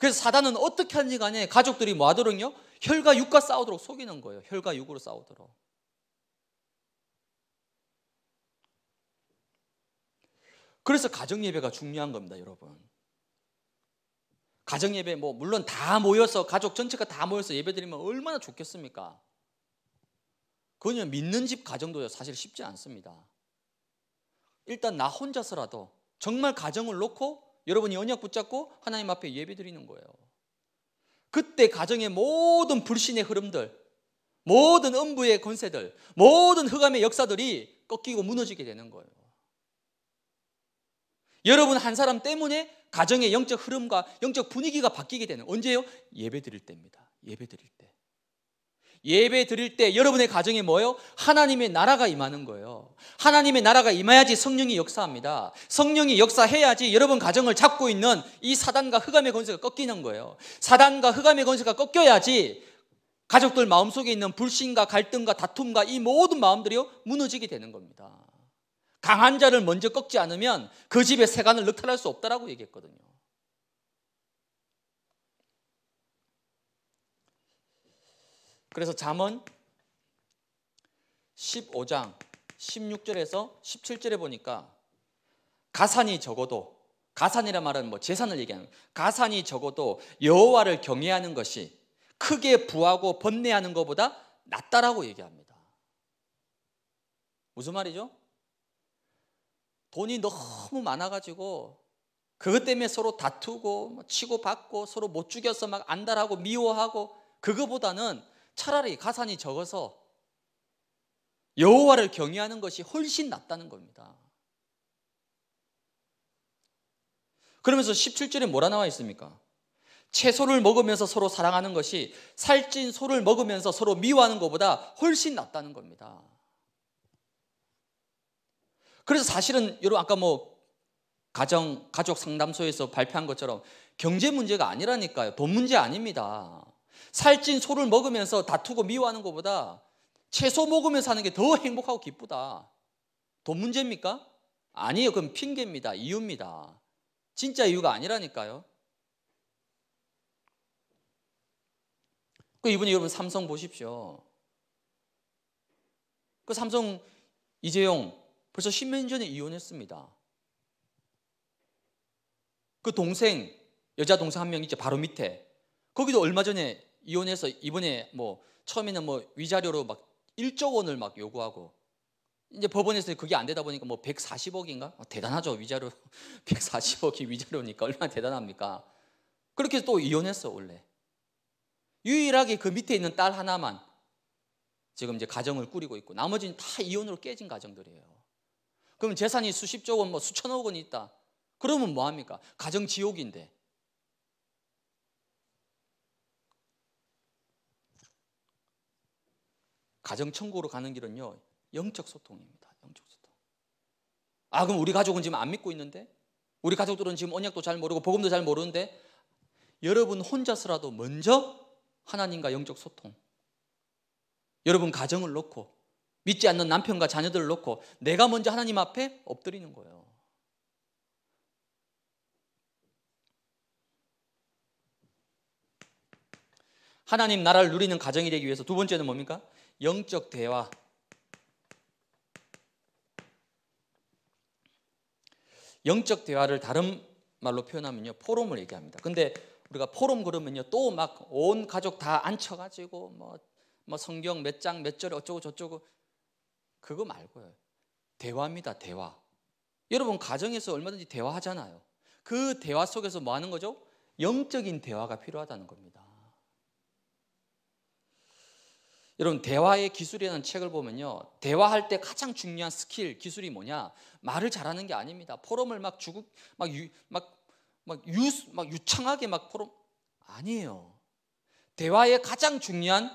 그래서 사단은 어떻게 하는지 간에 가족들이 뭐하더록요 혈과 육과 싸우도록 속이는 거예요. 혈과 육으로 싸우도록. 그래서 가정 예배가 중요한 겁니다, 여러분. 가정 예배 뭐 물론 다 모여서 가족 전체가 다 모여서 예배드리면 얼마나 좋겠습니까? 그냥 믿는 집 가정도 사실 쉽지 않습니다. 일단 나 혼자서라도 정말 가정을 놓고 여러분이 언약 붙잡고 하나님 앞에 예배 드리는 거예요. 그때 가정의 모든 불신의 흐름들, 모든 음부의 권세들, 모든 흑암의 역사들이 꺾이고 무너지게 되는 거예요. 여러분 한 사람 때문에 가정의 영적 흐름과 영적 분위기가 바뀌게 되는 언제요? 예배 드릴 때입니다. 예배 드릴 때. 예배 드릴 때 여러분의 가정에 뭐예요? 하나님의 나라가 임하는 거예요. 하나님의 나라가 임해야지 성령이 역사합니다. 성령이 역사해야지 여러분 가정을 잡고 있는 이 사단과 흑암의 권세가 꺾이는 거예요. 사단과 흑암의 권세가 꺾여야지 가족들 마음속에 있는 불신과 갈등과 다툼과 이 모든 마음들이 무너지게 되는 겁니다. 강한 자를 먼저 꺾지 않으면 그 집의 세간을 늑탈할 수 없다라고 얘기했거든요. 그래서 잠언 15장 16절에서 17절에 보니까 가산이 적어도 가산이란 말은 뭐 재산을 얘기하는 가산이 적어도 여호와를 경외하는 것이 크게 부하고 번뇌하는 것보다 낫다라고 얘기합니다. 무슨 말이죠? 돈이 너무 많아가지고 그것 때문에 서로 다투고 뭐 치고 받고 서로 못 죽여서 막 안달하고 미워하고 그거보다는 차라리 가산이 적어서 여호와를 경외하는 것이 훨씬 낫다는 겁니다. 그러면서 17절에 뭐라 나와 있습니까? 채소를 먹으면서 서로 사랑하는 것이 살찐 소를 먹으면서 서로 미워하는 것보다 훨씬 낫다는 겁니다. 그래서 사실은 여러분 아까 뭐 가정 가족 상담소에서 발표한 것처럼 경제 문제가 아니라니까요. 돈 문제 아닙니다. 살찐 소를 먹으면서 다투고 미워하는 것보다 채소 먹으면서 하는 게 더 행복하고 기쁘다. 돈 문제입니까? 아니에요. 그건 핑계입니다. 이유입니다. 진짜 이유가 아니라니까요. 그 이분이 여러분 삼성 보십시오. 그 삼성 이재용 벌써 10년 전에 이혼했습니다. 그 동생 여자 동생 한 명 있죠. 바로 밑에 거기도 얼마 전에 이혼해서 이번에 뭐 처음에는 뭐 위자료로 막 1조 원을 막 요구하고 이제 법원에서 그게 안 되다 보니까 뭐 140억인가? 아, 어, 대단하죠. 위자료 140억이 *laughs* 위자료니까 얼마나 대단합니까? 그렇게 또 이혼했어, 원래. 유일하게 그 밑에 있는 딸 하나만 지금 이제 가정을 꾸리고 있고 나머지는 다 이혼으로 깨진 가정들이에요. 그럼 재산이 수십조 원, 뭐 수천억 원이 있다. 그러면 뭐 합니까? 가정 지옥인데. 가정 천국으로 가는 길은요. 영적 소통입니다. 영적 소통. 아, 그럼 우리 가족은 지금 안 믿고 있는데? 우리 가족들은 지금 언약도 잘 모르고 복음도 잘 모르는데 여러분 혼자서라도 먼저 하나님과 영적 소통. 여러분 가정을 놓고 믿지 않는 남편과 자녀들을 놓고 내가 먼저 하나님 앞에 엎드리는 거예요. 하나님 나라를 누리는 가정이 되기 위해서 두 번째는 뭡니까? 영적 대화. 영적 대화를 다른 말로 표현하면요. 포럼을 얘기합니다. 근데 우리가 포럼 그러면요. 또 막 온 가족 다 앉혀 가지고 뭐, 뭐 성경 몇 장 몇 절에 어쩌고 저쩌고 그거 말고요. 대화입니다. 대화. 여러분 가정에서 얼마든지 대화하잖아요. 그 대화 속에서 뭐 하는 거죠? 영적인 대화가 필요하다는 겁니다. 여러분 대화의 기술이라는 책을 보면요 대화할 때 가장 중요한 스킬 기술이 뭐냐 말을 잘하는 게 아닙니다 포럼을 막 주고 막막막 막 유, 막 유창하게 막 포럼 아니에요 대화의 가장 중요한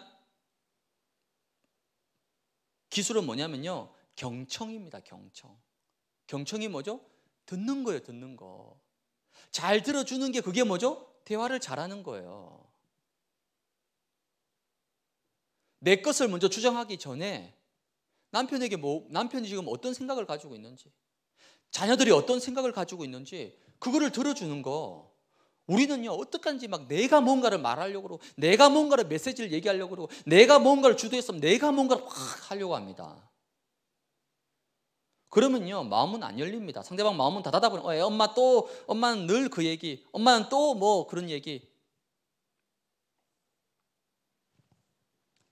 기술은 뭐냐면요 경청입니다 경청 경청이 뭐죠 듣는 거예요 듣는 거잘 들어주는 게 그게 뭐죠 대화를 잘하는 거예요 내 것을 먼저 주장하기 전에 남편에게 뭐 남편이 지금 어떤 생각을 가지고 있는지 자녀들이 어떤 생각을 가지고 있는지 그거를 들어주는 거 우리는요 어떡한지 막 내가 뭔가를 말하려고 그고 내가 뭔가를 메시지를 얘기하려고 그고 내가 뭔가를 주도했으면 내가 뭔가를 확 하려고 합니다 그러면요 마음은 안 열립니다 상대방 마음은 닫아다 보니 어, 예, 엄마 또 엄마는 늘 그 얘기 엄마는 또 뭐 그런 얘기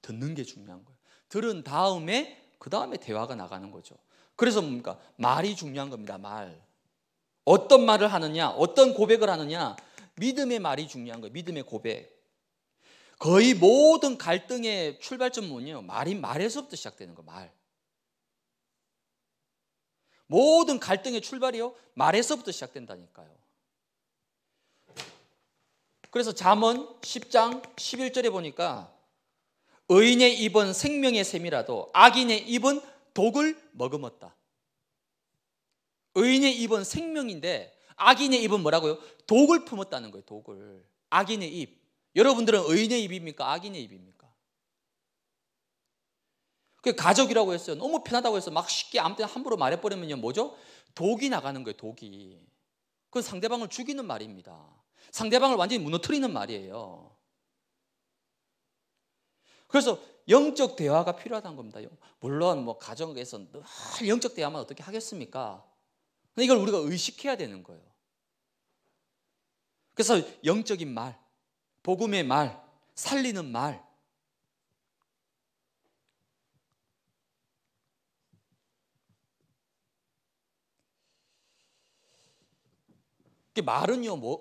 듣는 게 중요한 거예요. 들은 다음에 그 다음에 대화가 나가는 거죠. 그래서 뭡니까? 말이 중요한 겁니다. 말. 어떤 말을 하느냐, 어떤 고백을 하느냐, 믿음의 말이 중요한 거예요. 믿음의 고백. 거의 모든 갈등의 출발점은요, 말인 말에서부터 시작되는 거, 말. 모든 갈등의 출발이요, 말에서부터 시작된다니까요. 그래서 잠언 10장 11절에 보니까 의인의 입은 생명의 샘이라도 악인의 입은 독을 머금었다. 의인의 입은 생명인데 악인의 입은 뭐라고요? 독을 품었다는 거예요. 독을. 악인의 입. 여러분들은 의인의 입입니까? 악인의 입입니까? 그 가족이라고 했어요. 너무 편하다고 해서 막 쉽게 아무 때 함부로 말해버리면요. 뭐죠? 독이 나가는 거예요. 독이. 그건 상대방을 죽이는 말입니다. 상대방을 완전히 무너뜨리는 말이에요. 그래서 영적 대화가 필요하다는 겁니다. 물론 뭐 가정에서 늘 영적 대화만 어떻게 하겠습니까? 이걸 우리가 의식해야 되는 거예요. 그래서 영적인 말, 복음의 말, 살리는 말. 말은요, 뭐,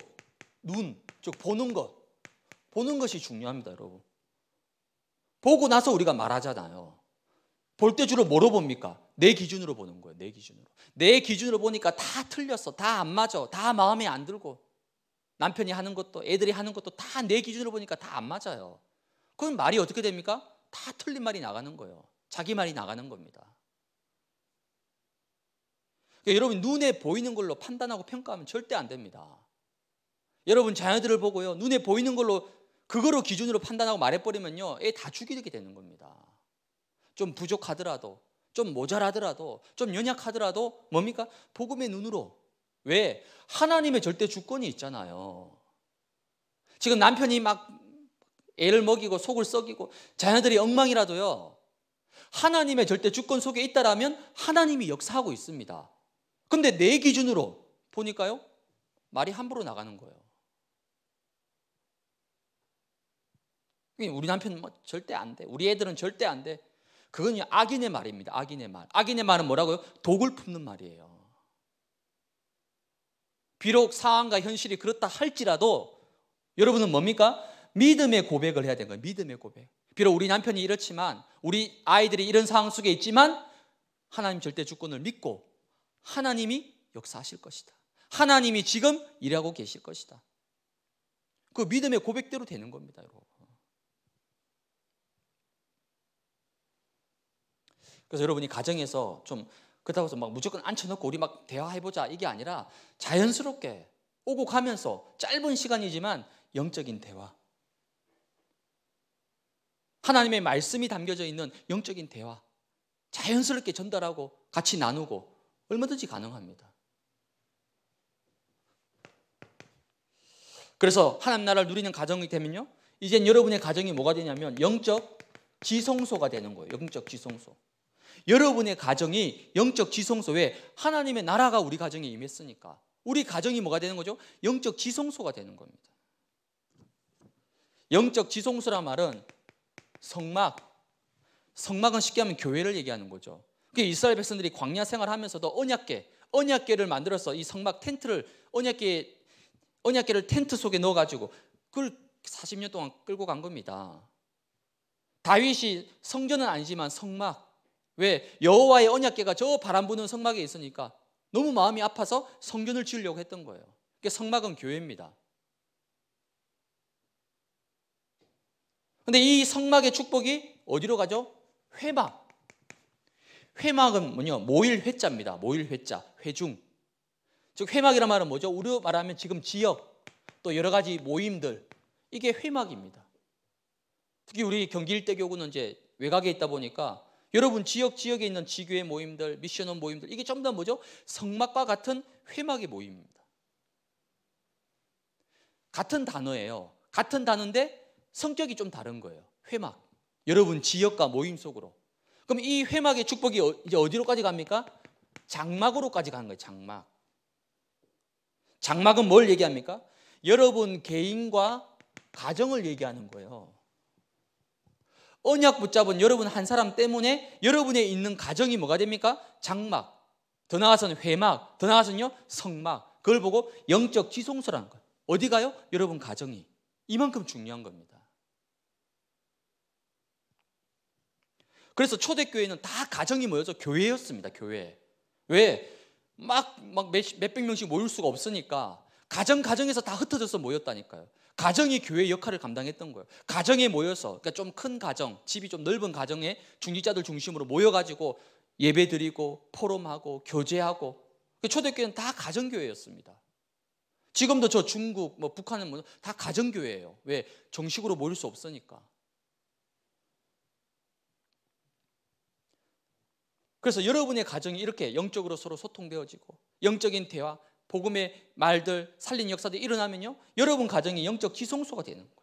눈, 즉, 보는 것. 보는 것이 중요합니다, 여러분. 보고 나서 우리가 말하잖아요. 볼 때 주로 뭐로 봅니까? 내 기준으로 보는 거예요. 내 기준으로. 내 기준으로 보니까 다 틀렸어. 다 안 맞아. 다 마음에 안 들고. 남편이 하는 것도 애들이 하는 것도 다 내 기준으로 보니까 다 안 맞아요. 그럼 말이 어떻게 됩니까? 다 틀린 말이 나가는 거예요. 자기 말이 나가는 겁니다. 그러니까 여러분 눈에 보이는 걸로 판단하고 평가하면 절대 안 됩니다. 여러분 자녀들을 보고요. 눈에 보이는 걸로 그거로 기준으로 판단하고 말해버리면요. 애 다 죽이게 되는 겁니다. 좀 부족하더라도, 좀 모자라더라도, 좀 연약하더라도 뭡니까? 복음의 눈으로. 왜? 하나님의 절대 주권이 있잖아요. 지금 남편이 막 애를 먹이고 속을 썩이고 자녀들이 엉망이라도요. 하나님의 절대 주권 속에 있다라면 하나님이 역사하고 있습니다. 근데 내 기준으로 보니까요. 말이 함부로 나가는 거예요. 우리 남편 뭐 절대 안 돼. 우리 애들은 절대 안 돼. 그건 악인의 말입니다. 악인의 말. 악인의 말은 뭐라고요? 독을 품는 말이에요. 비록 상황과 현실이 그렇다 할지라도 여러분은 뭡니까? 믿음의 고백을 해야 되는 거예요. 믿음의 고백. 비록 우리 남편이 이렇지만 우리 아이들이 이런 상황 속에 있지만 하나님 절대 주권을 믿고 하나님이 역사하실 것이다. 하나님이 지금 일하고 계실 것이다. 그 믿음의 고백대로 되는 겁니다, 여러분. 그래서 여러분이 가정에서 좀 그렇다고 해서 막 무조건 앉혀놓고 우리 막 대화해보자 이게 아니라 자연스럽게 오고 가면서 짧은 시간이지만 영적인 대화. 하나님의 말씀이 담겨져 있는 영적인 대화. 자연스럽게 전달하고 같이 나누고 얼마든지 가능합니다. 그래서 하나님 나라를 누리는 가정이 되면요. 이젠 여러분의 가정이 뭐가 되냐면 영적 지성소가 되는 거예요. 영적 지성소. 여러분의 가정이 영적 지성소에 하나님의 나라가 우리 가정에 임했으니까 우리 가정이 뭐가 되는 거죠? 영적 지성소가 되는 겁니다. 영적 지성소란 말은 성막, 성막은 쉽게 하면 교회를 얘기하는 거죠. 그게 이스라엘 백성들이 광야 생활하면서도 언약계, 언약계를 만들어서 이 성막 텐트를 언약계 언약계를 텐트 속에 넣어 가지고 그걸 40년 동안 끌고 간 겁니다. 다윗이 성전은 아니지만 성막 왜 여호와의 언약계가저 바람 부는 성막에 있으니까 너무 마음이 아파서 성전을 지으려고 했던 거예요. 그 성막은 교회입니다. 근데 이 성막의 축복이 어디로 가죠? 회막. 회막은 뭐냐? 모일 회자입니다. 모일 회자, 회중. 즉 회막이란 말은 뭐죠? 우리 말하면 지금 지역 또 여러 가지 모임들 이게 회막입니다. 특히 우리 경기 일대 교구는 이제 외곽에 있다 보니까 여러분 지역 지역에 있는 지교회 모임들, 미션원 모임들 이게 전부 다 뭐죠? 성막과 같은 회막의 모임입니다. 같은 단어예요. 같은 단어인데 성격이 좀 다른 거예요. 회막. 여러분 지역과 모임 속으로. 그럼 이 회막의 축복이 어, 이제 어디로까지 갑니까? 장막으로까지 가는 거예요. 장막. 장막은 뭘 얘기합니까? 여러분 개인과 가정을 얘기하는 거예요. 언약 붙잡은 여러분 한 사람 때문에 여러분의 있는 가정이 뭐가 됩니까? 장막. 더 나아가서는 회막. 더 나아가서는요, 성막. 그걸 보고 영적 지송소라는 거예요. 어디 가요? 여러분 가정이. 이만큼 중요한 겁니다. 그래서 초대교회는 다 가정이 모여서 교회였습니다, 교회. 왜? 막, 막 몇, 몇백 명씩 모일 수가 없으니까 가정 가정에서 다 흩어져서 모였다니까요. 가정이 교회의 역할을 감당했던 거예요. 가정에 모여서 그러니까 좀 큰 가정, 집이 좀 넓은 가정에 중직자들 중심으로 모여가지고 예배 드리고 포럼하고 교제하고 그 초대교회는 다 가정교회였습니다. 지금도 저 중국, 뭐 북한은 뭐 다 가정교회예요. 왜 정식으로 모일 수 없으니까. 그래서 여러분의 가정이 이렇게 영적으로 서로 소통되어지고 영적인 대화, 복음의 말들 살린 역사들이 일어나면요 여러분 가정이 영적 기성소가 되는 거예요.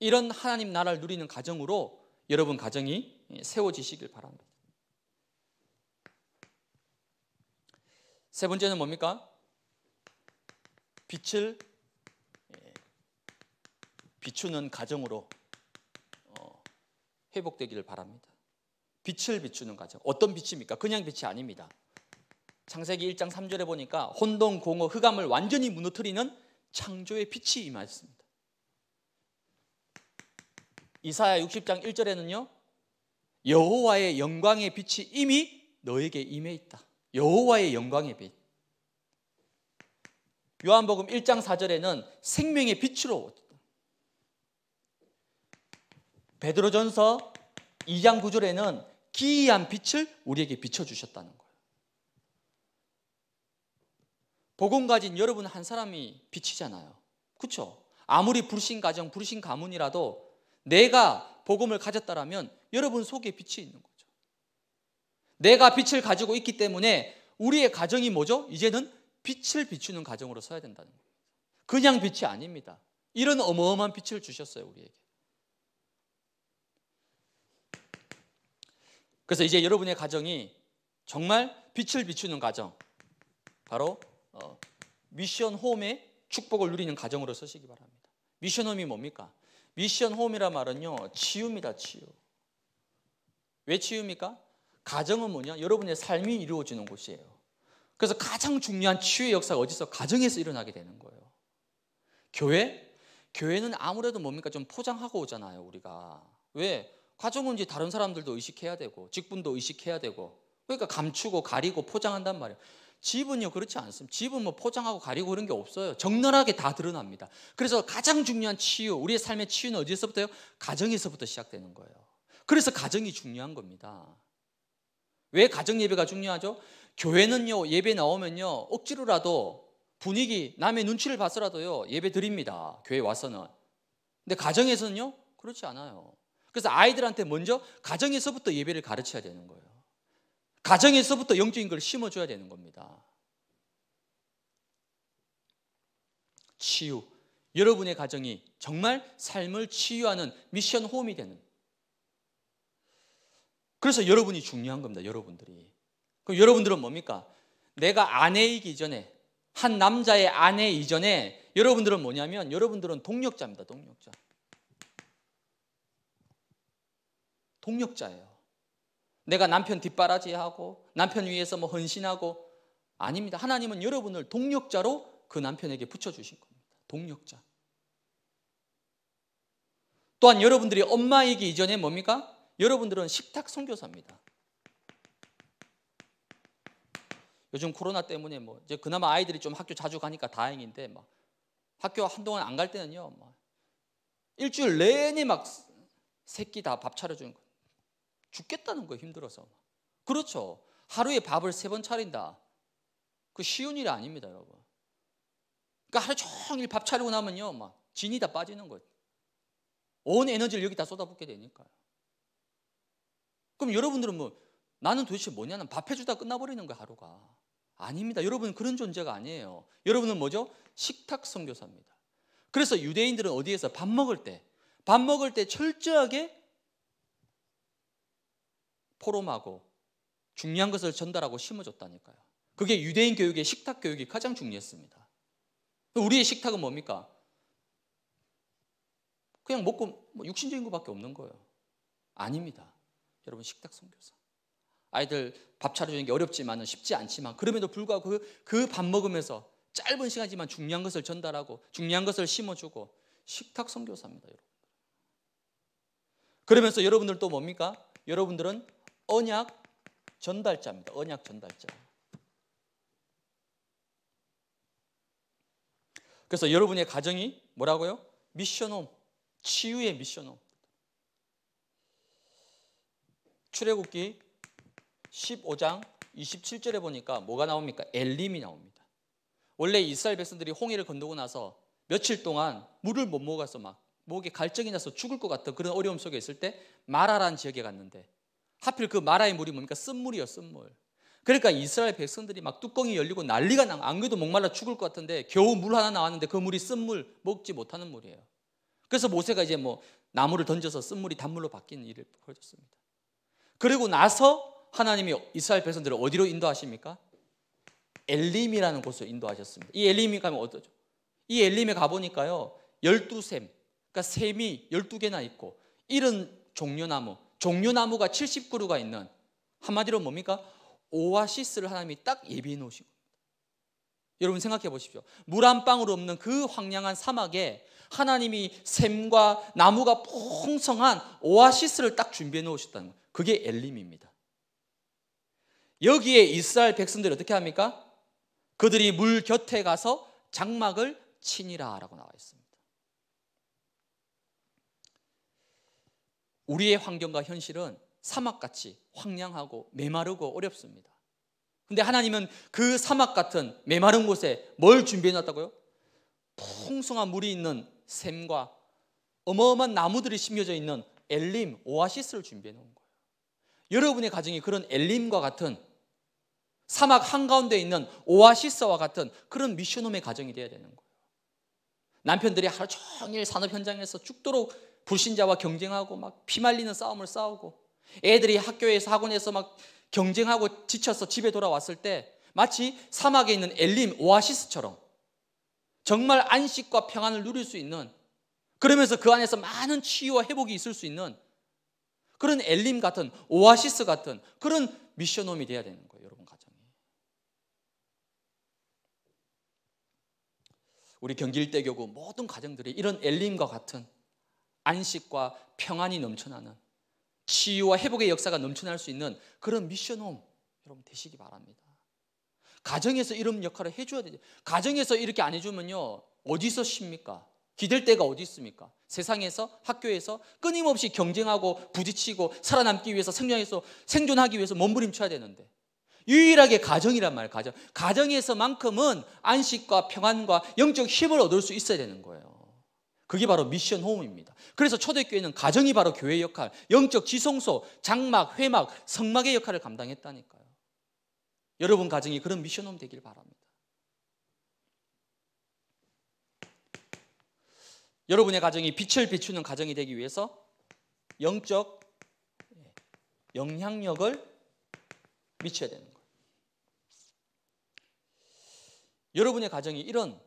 이런 하나님 나라를 누리는 가정으로 여러분 가정이 세워지시길 바랍니다. 세 번째는 뭡니까? 빛을 예, 비추는 가정으로 어, 회복되기를 바랍니다. 빛을 비추는 가정. 어떤 빛입니까? 그냥 빛이 아닙니다. 창세기 1장 3절에 보니까 혼돈, 공허, 흑암을 완전히 무너뜨리는 창조의 빛이 임하였습니다. 이사야 60장 1절에는요. 여호와의 영광의 빛이 이미 너에게 임해 있다. 여호와의 영광의 빛. 요한복음 1장 4절에는 생명의 빛으로 베드로전서 2장 9절에는 기이한 빛을 우리에게 비춰 주셨다는 것. 복음 가진 여러분 한 사람이 빛이잖아요. 그렇죠? 아무리 불신 가정, 불신 가문이라도 내가 복음을 가졌다라면 여러분 속에 빛이 있는 거죠. 내가 빛을 가지고 있기 때문에 우리의 가정이 뭐죠? 이제는 빛을 비추는 가정으로 서야 된다는 거예요. 그냥 빛이 아닙니다. 이런 어마어마한 빛을 주셨어요, 우리에게. 그래서 이제 여러분의 가정이 정말 빛을 비추는 가정. 바로 어, 미션 홈의 축복을 누리는 가정으로 서시기 바랍니다. 미션 홈이 뭡니까? 미션 홈이란 말은요, 치유입니다, 치유. 왜 치유입니까? 가정은 뭐냐? 여러분의 삶이 이루어지는 곳이에요. 그래서 가장 중요한 치유의 역사가 어디서? 가정에서 일어나게 되는 거예요. 교회? 교회는 아무래도 뭡니까? 좀 포장하고 오잖아요, 우리가. 왜? 가정은 이제 다른 사람들도 의식해야 되고, 직분도 의식해야 되고, 그러니까 감추고 가리고 포장한단 말이에요. 집은요 그렇지 않습니다. 집은 뭐 포장하고 가리고 그런 게 없어요. 적나라하게 다 드러납니다. 그래서 가장 중요한 치유, 우리의 삶의 치유는 어디서부터요 가정에서부터 시작되는 거예요. 그래서 가정이 중요한 겁니다. 왜 가정 예배가 중요하죠? 교회는요 예배 나오면요 억지로라도 분위기 남의 눈치를 봐서라도요 예배 드립니다. 교회 와서는. 근데 가정에서는요 그렇지 않아요. 그래서 아이들한테 먼저 가정에서부터 예배를 가르쳐야 되는 거예요. 가정에서부터 영적인 걸 심어줘야 되는 겁니다. 치유. 여러분의 가정이 정말 삶을 치유하는 미션 홈이 되는. 그래서 여러분이 중요한 겁니다, 여러분들이. 그럼 여러분들은 뭡니까? 내가 아내이기 전에, 한 남자의 아내 이전에 여러분들은 뭐냐면 여러분들은 동력자입니다, 동력자. 동력자예요. 내가 남편 뒷바라지하고 남편 위해서 뭐 헌신하고 아닙니다. 하나님은 여러분을 동력자로 그 남편에게 붙여주신 겁니다. 동력자. 또한 여러분들이 엄마이기 이전에 뭡니까? 여러분들은 식탁 선교사입니다. 요즘 코로나 때문에 뭐 이제 그나마 아이들이 좀 학교 자주 가니까 다행인데 막 학교 한동안 안 갈 때는요. 막 일주일 내내 막 새끼 다 밥 차려주는 거. 죽겠다는 거예요. 힘들어서. 그렇죠. 하루에 밥을 세 번 차린다. 그 쉬운 일이 아닙니다, 여러분. 그러니까 하루 종일 밥 차리고 나면요, 막 진이 다 빠지는 거예요. 온 에너지를 여기 다 쏟아붓게 되니까요. 그럼 여러분들은 뭐 나는 도대체 뭐냐는 밥해주다 끝나버리는 거야, 하루가. 아닙니다. 여러분은 그런 존재가 아니에요. 여러분은 뭐죠? 식탁 성교사입니다 그래서 유대인들은 어디에서 밥 먹을 때, 밥 먹을 때 철저하게 포럼하고 중요한 것을 전달하고 심어줬다니까요. 그게 유대인 교육의 식탁 교육이 가장 중요했습니다. 우리의 식탁은 뭡니까? 그냥 먹고 뭐 육신적인 것밖에 없는 거예요. 아닙니다. 여러분 식탁 선교사. 아이들 밥 차려주는 게어렵지만 쉽지 않지만 그럼에도 불구하고 그밥 그 먹으면서 짧은 시간이지만 중요한 것을 전달하고 중요한 것을 심어주고 식탁 선교사입니다, 여러분. 그러면서 여러분들 또 뭡니까? 여러분들은 언약 전달자입니다. 언약 전달자. 그래서 여러분의 가정이 뭐라고요? 미션홈, 치유의 미션홈. 출애굽기 15장 27절에 보니까 뭐가 나옵니까? 엘림이 나옵니다. 원래 이스라엘 백성들이 홍해를 건너고 나서 며칠 동안 물을 못 먹어서 막 목에 갈증이 나서 죽을 것 같은 그런 어려움 속에 있을 때 마라라는 지역에 갔는데 하필 그 마라의 물이 뭡니까? 쓴물이요, 쓴물. 그러니까 이스라엘 백성들이 막 뚜껑이 열리고 난리가 나. 안 그래도 목말라 죽을 것 같은데 겨우 물 하나 나왔는데 그 물이 쓴물 먹지 못하는 물이에요. 그래서 모세가 이제 뭐 나무를 던져서 쓴물이 단물로 바뀐 일을 벌여줬습니다 그리고 나서 하나님이 이스라엘 백성들을 어디로 인도하십니까? 엘림이라는 곳으로 인도하셨습니다. 이 엘림이 가면 어떠죠? 이 엘림에 가보니까요. 열두 샘 그러니까 샘이 열두 개나 있고 이런 종려나무, 종류나무가 70그루가 있는 한마디로 뭡니까? 오아시스를 하나님이 딱 예비해 놓으신 겁니다. 여러분 생각해 보십시오. 물 한 방울 없는 그 황량한 사막에 하나님이 샘과 나무가 풍성한 오아시스를 딱 준비해 놓으셨다는 거예요. 그게 엘림입니다. 여기에 이스라엘 백성들이 어떻게 합니까? 그들이 물 곁에 가서 장막을 치니라라고 나와 있습니다. 우리의 환경과 현실은 사막같이 황량하고 메마르고 어렵습니다. 근데 하나님은 그 사막 같은 메마른 곳에 뭘 준비해 놨다고요? 풍성한 물이 있는 샘과 어마어마한 나무들이 심겨져 있는 엘림, 오아시스를 준비해 놓은 거예요. 여러분의 가정이 그런 엘림과 같은 사막 한가운데 있는 오아시스와 같은 그런 미션홈의 가정이 되어야 되는 거예요. 남편들이 하루 종일 산업 현장에서 죽도록 불신자와 경쟁하고 막 피말리는 싸움을 싸우고 애들이 학교에서 학원에서 막 경쟁하고 지쳐서 집에 돌아왔을 때 마치 사막에 있는 엘림 오아시스처럼 정말 안식과 평안을 누릴 수 있는 그러면서 그 안에서 많은 치유와 회복이 있을 수 있는 그런 엘림 같은 오아시스 같은 그런 미션홈이 돼야 되는 거예요, 여러분 가정이. 우리 경기 일대 교구 모든 가정들이 이런 엘림과 같은 안식과 평안이 넘쳐나는 치유와 회복의 역사가 넘쳐날 수 있는 그런 미션홈 여러분 되시기 바랍니다. 가정에서 이런 역할을 해줘야 되죠. 가정에서 이렇게 안 해주면요 어디서 쉽니까? 기댈 데가 어디 있습니까? 세상에서 학교에서 끊임없이 경쟁하고 부딪히고 살아남기 위해서 생존해서 생존하기 위해서 몸부림쳐야 되는데 유일하게 가정이란 말 가정 가정에서만큼은 안식과 평안과 영적 힘을 얻을 수 있어야 되는 거예요. 그게 바로 미션 홈입니다. 그래서 초대교회는 가정이 바로 교회 역할, 영적 지성소, 장막, 회막, 성막의 역할을 감당했다니까요. 여러분 가정이 그런 미션 홈 되길 바랍니다. 여러분의 가정이 빛을 비추는 가정이 되기 위해서 영적 영향력을 미쳐야 되는 거예요. 여러분의 가정이 이런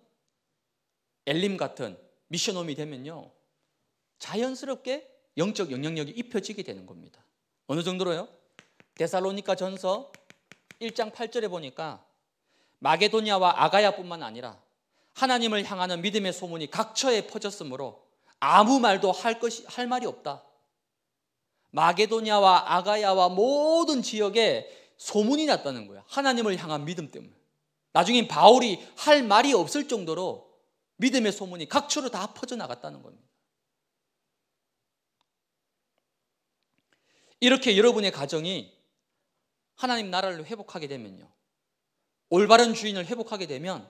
엘림 같은 미션홈이 되면요. 자연스럽게 영적 영향력이 입혀지게 되는 겁니다. 어느 정도로요? 데살로니카 전서 1장 8절에 보니까 마게도니아와 아가야뿐만 아니라 하나님을 향하는 믿음의 소문이 각처에 퍼졌으므로 아무 말도 할 것이 할 말이 없다. 마게도니아와 아가야와 모든 지역에 소문이 났다는 거야. 하나님을 향한 믿음 때문에. 나중에 바울이 할 말이 없을 정도로 믿음의 소문이 각처로 다 퍼져나갔다는 겁니다. 이렇게 여러분의 가정이 하나님 나라를 회복하게 되면요. 올바른 주인을 회복하게 되면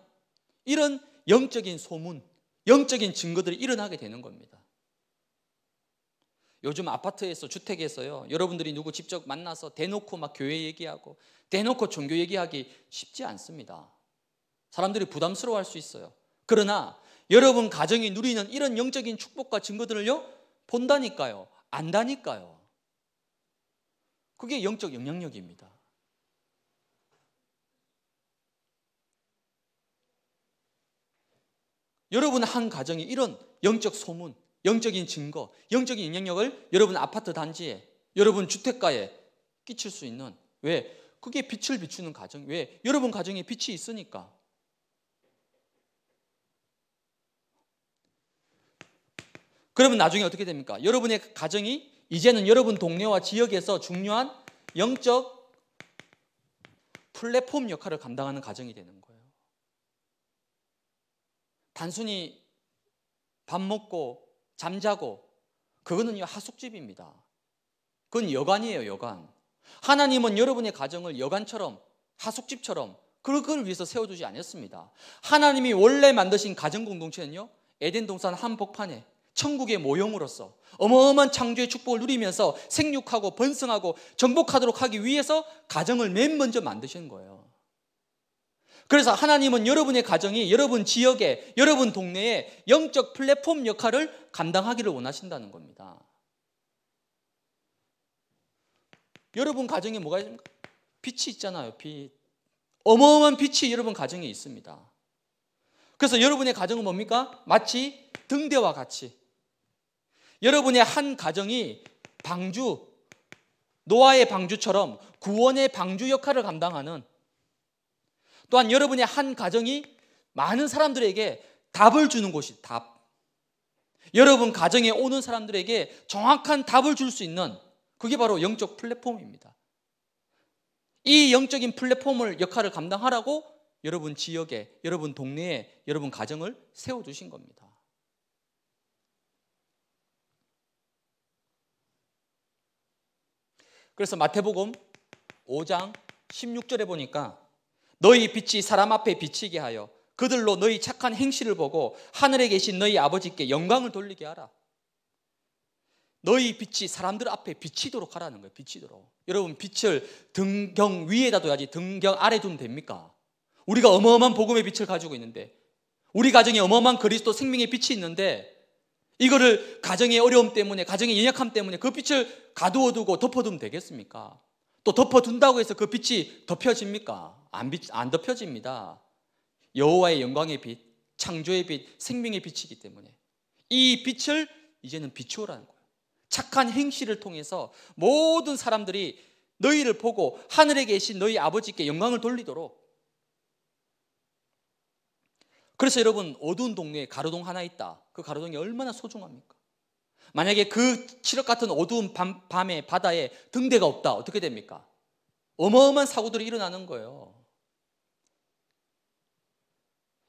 이런 영적인 소문, 영적인 증거들이 일어나게 되는 겁니다. 요즘 아파트에서 주택에서요. 여러분들이 누구 직접 만나서 대놓고 막 교회 얘기하고 대놓고 종교 얘기하기 쉽지 않습니다. 사람들이 부담스러워할 수 있어요. 그러나 여러분 가정이 누리는 이런 영적인 축복과 증거들을요, 본다니까요. 안다니까요. 그게 영적 영향력입니다. 여러분 한 가정이 이런 영적 소문, 영적인 증거, 영적인 영향력을 여러분 아파트 단지에, 여러분 주택가에 끼칠 수 있는 왜? 그게 빛을 비추는 가정. 왜? 여러분 가정에 빛이 있으니까. 그러면 나중에 어떻게 됩니까? 여러분의 가정이 이제는 여러분 동네와 지역에서 중요한 영적 플랫폼 역할을 감당하는 가정이 되는 거예요. 단순히 밥 먹고 잠자고 그거는 하숙집입니다. 그건 여관이에요 여관. 하나님은 여러분의 가정을 여관처럼 하숙집처럼 그걸 위해서 세워두지 않았습니다. 하나님이 원래 만드신 가정 공동체는요 에덴 동산 한복판에 천국의 모형으로서 어마어마한 창조의 축복을 누리면서 생육하고 번성하고 정복하도록 하기 위해서 가정을 맨 먼저 만드신 거예요. 그래서 하나님은 여러분의 가정이 여러분 지역에, 여러분 동네에 영적 플랫폼 역할을 감당하기를 원하신다는 겁니다. 여러분 가정에 뭐가 있습니까? 빛이 있잖아요, 빛. 어마어마한 빛이 여러분 가정에 있습니다. 그래서 여러분의 가정은 뭡니까? 마치 등대와 같이 여러분의 한 가정이 방주, 노아의 방주처럼 구원의 방주 역할을 감당하는 또한 여러분의 한 가정이 많은 사람들에게 답을 주는 곳이 답. 여러분 가정에 오는 사람들에게 정확한 답을 줄 수 있는 그게 바로 영적 플랫폼입니다. 이 영적인 플랫폼을 역할을 감당하라고 여러분 지역에, 여러분 동네에, 여러분 가정을 세워주신 겁니다. 그래서 마태복음 5장 16절에 보니까 너희 빛이 사람 앞에 비치게 하여 그들로 너희 착한 행실을 보고 하늘에 계신 너희 아버지께 영광을 돌리게 하라. 너희 빛이 사람들 앞에 비치도록 하라는 거예요. 비치도록. 여러분 빛을 등경 위에다 둬야지 등경 아래 두면 됩니까? 우리가 어마어마한 복음의 빛을 가지고 있는데 우리 가정에 어마어마한 그리스도 생명의 빛이 있는데 이거를 가정의 어려움 때문에, 가정의 연약함 때문에 그 빛을 가두어두고 덮어두면 되겠습니까? 또 덮어둔다고 해서 그 빛이 덮여집니까? 안, 빛, 안 덮여집니다. 여호와의 영광의 빛, 창조의 빛, 생명의 빛이기 때문에 이 빛을 이제는 비추어라는 거예요. 착한 행실을 통해서 모든 사람들이 너희를 보고 하늘에 계신 너희 아버지께 영광을 돌리도록 그래서 여러분 어두운 동네에 가로등 하나 있다. 그 가로등이 얼마나 소중합니까? 만약에 그 칠흑 같은 어두운 밤, 밤에 바다에 등대가 없다. 어떻게 됩니까? 어마어마한 사고들이 일어나는 거예요.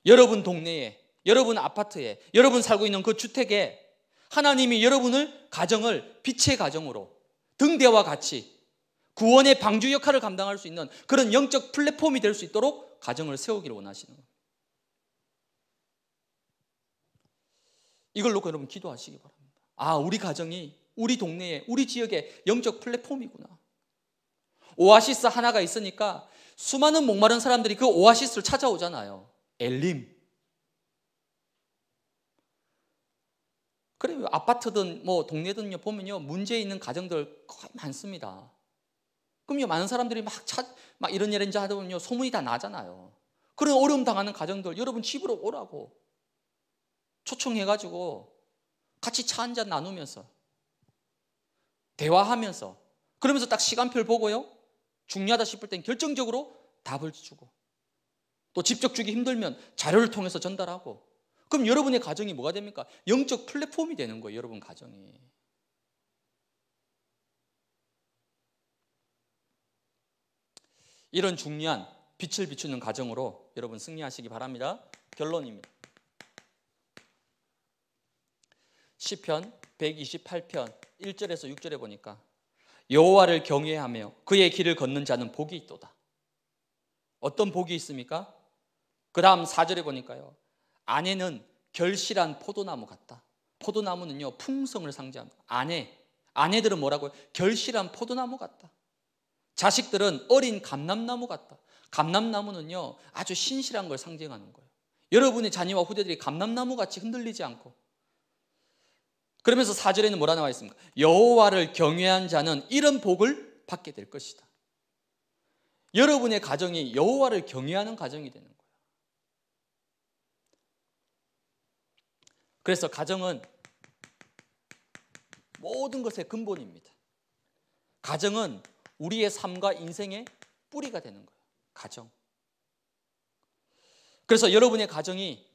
여러분 동네에, 여러분 아파트에, 여러분 살고 있는 그 주택에 하나님이 여러분을 가정을 빛의 가정으로 등대와 같이 구원의 방주 역할을 감당할 수 있는 그런 영적 플랫폼이 될 수 있도록 가정을 세우기를 원하시는 겁니다. 이걸 놓고 여러분 기도하시기 바랍니다. 아, 우리 가정이 우리 동네에 우리 지역에 영적 플랫폼이구나. 오아시스 하나가 있으니까 수많은 목마른 사람들이 그 오아시스를 찾아오잖아요. 엘림. 그래요. 아파트든 뭐 동네든요 보면요 문제 있는 가정들 많습니다. 그럼요 많은 사람들이 막찾막 이런 일인지 하다 보요 소문이 다 나잖아요. 그런 어려움 당하는 가정들 여러분 집으로 오라고 초청해가지고 같이 차 한 잔 나누면서 대화하면서 그러면서 딱 시간표를 보고요. 중요하다 싶을 땐 결정적으로 답을 주고 또 직접 주기 힘들면 자료를 통해서 전달하고 그럼 여러분의 가정이 뭐가 됩니까? 영적 플랫폼이 되는 거예요, 여러분 가정이. 이런 중요한 빛을 비추는 가정으로 여러분 승리하시기 바랍니다. 결론입니다. 시편 128편 1절에서 6절에 보니까 여호와를 경외하며 그의 길을 걷는 자는 복이 있도다. 어떤 복이 있습니까? 그다음 4절에 보니까요. 아내는 결실한 포도나무 같다. 포도나무는요 풍성을 상징한 아내 아내들은 뭐라고요? 결실한 포도나무 같다. 자식들은 어린 감람나무 같다. 감람나무는요 아주 신실한 걸 상징하는 거예요. 여러분의 자녀와 후대들이 감람나무 같이 흔들리지 않고 그러면서 사절에는 뭐라 나와 있습니까? 여호와를 경외한 자는 이런 복을 받게 될 것이다. 여러분의 가정이 여호와를 경외하는 가정이 되는 거예 그래서 가정은 모든 것의 근본입니다. 가정은 우리의 삶과 인생의 뿌리가 되는 거예요. 가정. 그래서 여러분의 가정이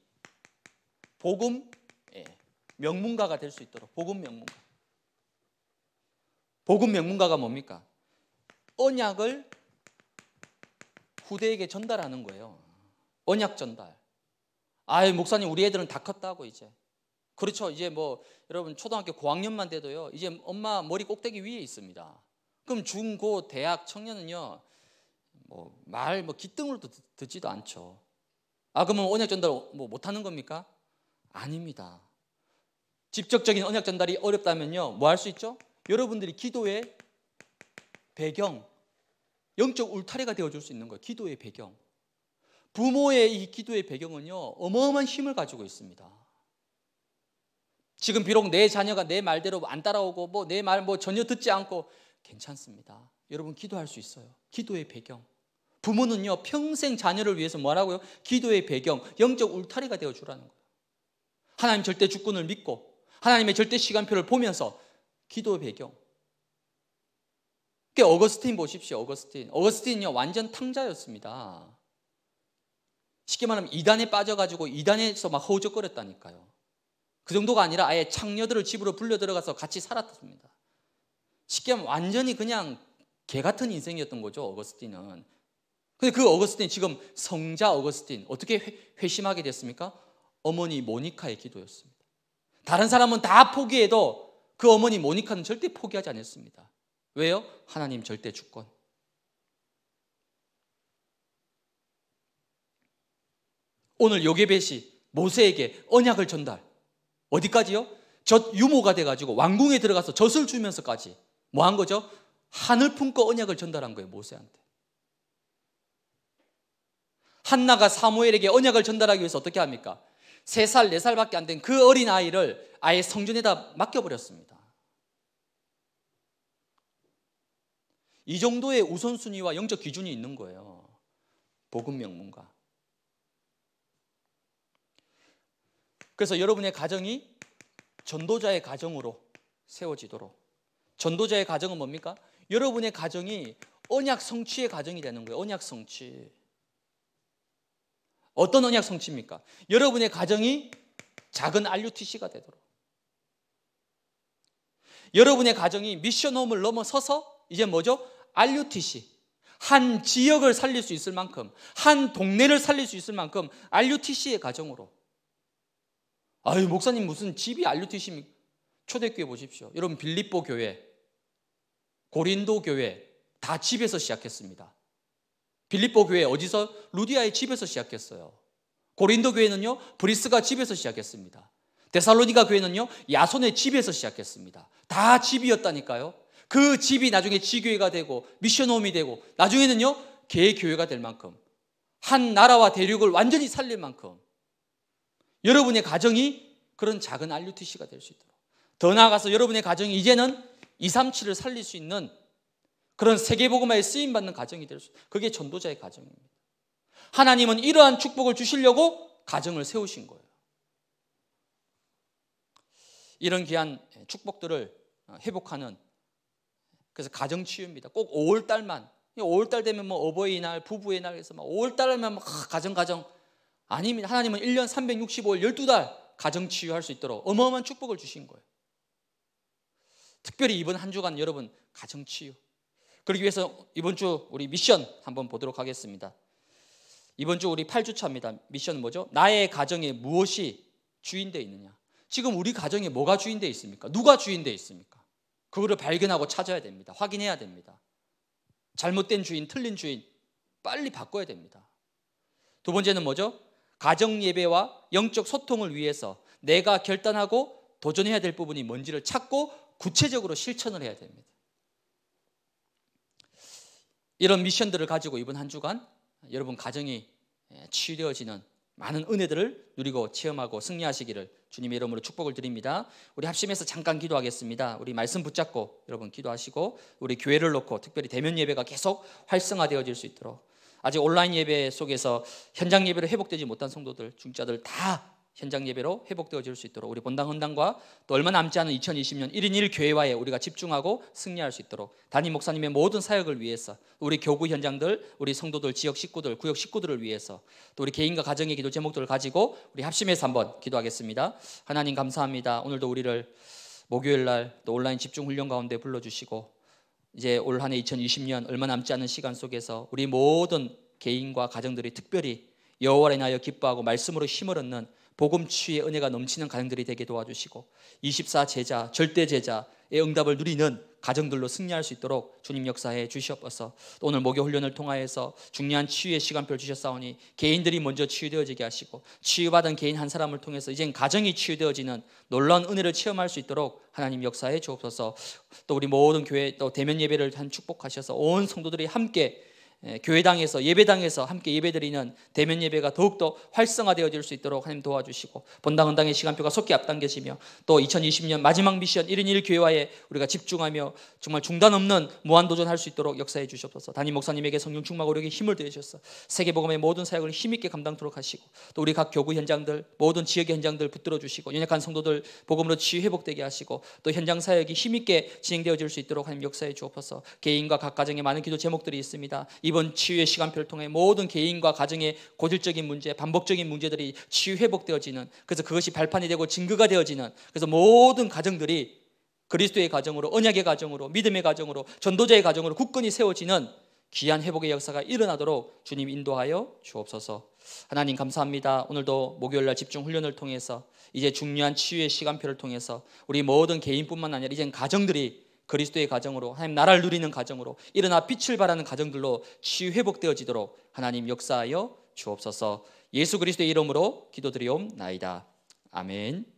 복음 명문가가 될 수 있도록 복음 명문가. 복음 명문가가 뭡니까? 언약을 후대에게 전달하는 거예요. 언약 전달. 아, 목사님 우리 애들은 다 컸다고 이제. 그렇죠. 이제 뭐 여러분 초등학교 고학년만 돼도요. 이제 엄마 머리 꼭대기 위에 있습니다. 그럼 중고 대학 청년은요. 뭐 말 뭐 기등으로도 듣지도 않죠. 아, 그러면 언약 전달 뭐못 하는 겁니까? 아닙니다. 직접적인 언약 전달이 어렵다면요. 뭐 할 수 있죠? 여러분들이 기도의 배경, 영적 울타리가 되어줄 수 있는 거예요. 기도의 배경. 부모의 이 기도의 배경은요. 어마어마한 힘을 가지고 있습니다. 지금 비록 내 자녀가 내 말대로 안 따라오고 뭐 내말뭐 뭐 전혀 듣지 않고 괜찮습니다. 여러분 기도할 수 있어요. 기도의 배경. 부모는요. 평생 자녀를 위해서 뭐라고요? 기도의 배경, 영적 울타리가 되어주라는 거예요. 하나님 절대 주권을 믿고 하나님의 절대 시간표를 보면서 기도 배경. 그 어거스틴 보십시오. 어거스틴. 어거스틴은요 완전 탕자였습니다. 쉽게 말하면 이단에 빠져가지고 이단에서 막 허우적거렸다니까요. 그 정도가 아니라 아예 창녀들을 집으로 불려 들어가서 같이 살았습니다. 쉽게 말하면 완전히 그냥 개 같은 인생이었던 거죠. 어거스틴은. 근데 그 어거스틴 지금 성자 어거스틴 어떻게 회, 회심하게 됐습니까? 어머니 모니카의 기도였습니다. 다른 사람은 다 포기해도 그 어머니 모니카는 절대 포기하지 않았습니다. 왜요? 하나님 절대 주권. 오늘 요게벳이 모세에게 언약을 전달. 어디까지요? 젖 유모가 돼가지고 왕궁에 들어가서 젖을 주면서까지 뭐 한 거죠? 하늘 품고 언약을 전달한 거예요 모세한테. 한나가 사무엘에게 언약을 전달하기 위해서 어떻게 합니까? 3살, 4살밖에 안 된 그 어린 아이를 아예 성전에다 맡겨버렸습니다. 이 정도의 우선순위와 영적 기준이 있는 거예요. 복음 명문가. 그래서 여러분의 가정이 전도자의 가정으로 세워지도록. 전도자의 가정은 뭡니까? 여러분의 가정이 언약 성취의 가정이 되는 거예요. 언약 성취. 어떤 언약 성취입니까? 여러분의 가정이 작은 RUTC가 되도록. 여러분의 가정이 미션홈을 넘어서서 이제 뭐죠? RUTC. 한 지역을 살릴 수 있을 만큼, 한 동네를 살릴 수 있을 만큼 RUTC의 가정으로. 아유, 목사님 무슨 집이 RUTC입니까? 초대교회 보십시오. 여러분 빌립보 교회, 고린도 교회 다 집에서 시작했습니다. 빌립보 교회 어디서 루디아의 집에서 시작했어요. 고린도 교회는요 브리스가 집에서 시작했습니다. 데살로니가 교회는요 야손의 집에서 시작했습니다. 다 집이었다니까요. 그 집이 나중에 지교회가 되고 미션홈이 되고 나중에는요 개교회가 될 만큼 한 나라와 대륙을 완전히 살릴 만큼 여러분의 가정이 그런 작은 알류티시가 될 수 있도록 더 나아가서 여러분의 가정이 이제는 237을 살릴 수 있는 그런 세계복음화에 쓰임받는 가정이 될 수 있어요. 그게 전도자의 가정입니다. 하나님은 이러한 축복을 주시려고 가정을 세우신 거예요. 이런 귀한 축복들을 회복하는 그래서 가정 치유입니다. 꼭 5월 달만 5월 달 되면 뭐 어버이날, 부부의 날에서 5월 달만 가정 가정 아니면 하나님은 1년 365일 12달 가정 치유할 수 있도록 어마어마한 축복을 주신 거예요. 특별히 이번 한 주간 여러분 가정 치유 그러기 위해서 이번 주 우리 미션 한번 보도록 하겠습니다. 이번 주 우리 8주 차입니다. 미션은 뭐죠? 나의 가정에 무엇이 주인되 있느냐? 지금 우리 가정에 뭐가 주인되 있습니까? 누가 주인되 있습니까? 그거를 발견하고 찾아야 됩니다. 확인해야 됩니다. 잘못된 주인, 틀린 주인 빨리 바꿔야 됩니다. 두 번째는 뭐죠? 가정 예배와 영적 소통을 위해서 내가 결단하고 도전해야 될 부분이 뭔지를 찾고 구체적으로 실천을 해야 됩니다. 이런 미션들을 가지고 이번 한 주간 여러분 가정이 예, 치유되어지는 많은 은혜들을 누리고 체험하고 승리하시기를 주님의 이름으로 축복을 드립니다. 우리 합심해서 잠깐 기도하겠습니다. 우리 말씀 붙잡고 여러분 기도하시고 우리 교회를 놓고 특별히 대면 예배가 계속 활성화되어질 수 있도록 아직 온라인 예배 속에서 현장 예배로 회복되지 못한 성도들, 중자들 다 현장 예배로 회복되어질 수 있도록 우리 본당 헌당과 또 얼마 남지 않은 2020년 1인 1교회와에 우리가 집중하고 승리할 수 있도록 단임 목사님의 모든 사역을 위해서 우리 교구 현장들, 우리 성도들, 지역 식구들, 구역 식구들을 위해서 또 우리 개인과 가정의 기도 제목들을 가지고 우리 합심해서 한번 기도하겠습니다. 하나님 감사합니다. 오늘도 우리를 목요일 날또 온라인 집중 훈련 가운데 불러주시고 이제 올 한해 2020년 얼마 남지 않은 시간 속에서 우리 모든 개인과 가정들이 특별히 여호와를 인여 기뻐하고 말씀으로 힘을 얻는 복음 취의 은혜가 넘치는 가정들이 되게 도와주시고 24 제자, 절대 제자의 응답을 누리는 가정들로 승리할 수 있도록 주님 역사에 주시옵소서. 오늘 목요 훈련을 통하여서 중요한 치유의 시간표를 주셨사오니 개인들이 먼저 치유되어지게 하시고 치유받은 개인 한 사람을 통해서 이젠 가정이 치유되어지는 놀라운 은혜를 체험할 수 있도록 하나님 역사해 주옵소서. 또 우리 모든 교회 또 대면 예배를 한 축복하셔서 온 성도들이 함께 예, 교회당에서 예배당에서 함께 예배드리는 대면 예배가 더욱더 활성화되어질 수 있도록 하나님 도와주시고 본당 은당의 시간표가 속히 앞당겨지며 또 2020년 마지막 미션 1인 일교회와에 우리가 집중하며 정말 중단 없는 무한도전할 수 있도록 역사해 주시소서 담임 목사님에게 성령 충만고력의 힘을 되셔서 세계복음의 모든 사역을 힘있게 감당토록 하시고 또 우리 각 교구 현장들 모든 지역의 현장들 붙들어 주시고 연약한 성도들 복음으로 치유 회복되게 하시고 또 현장 사역이 힘있게 진행되어질 수 있도록 하나님 역사해 주옵소서 개인과 각 가정에 많은 기도 제목들이 있습니다 이 이번 치유의 시간표를 통해 모든 개인과 가정의 고질적인 문제, 반복적인 문제들이 치유 회복되어지는 그래서 그것이 발판이 되고 증거가 되어지는 그래서 모든 가정들이 그리스도의 가정으로 언약의 가정으로 믿음의 가정으로 전도자의 가정으로 굳건히 세워지는 귀한 회복의 역사가 일어나도록 주님 인도하여 주옵소서. 하나님 감사합니다. 오늘도 목요일 날 집중 훈련을 통해서 이제 중요한 치유의 시간표를 통해서 우리 모든 개인뿐만 아니라 이젠 가정들이 그리스도의 가정으로 하나님 나라를 누리는 가정으로 일어나 빛을 발하는 가정들로 치유회복되어지도록 하나님 역사하여 주옵소서 예수 그리스도의 이름으로 기도드리옵나이다. 아멘.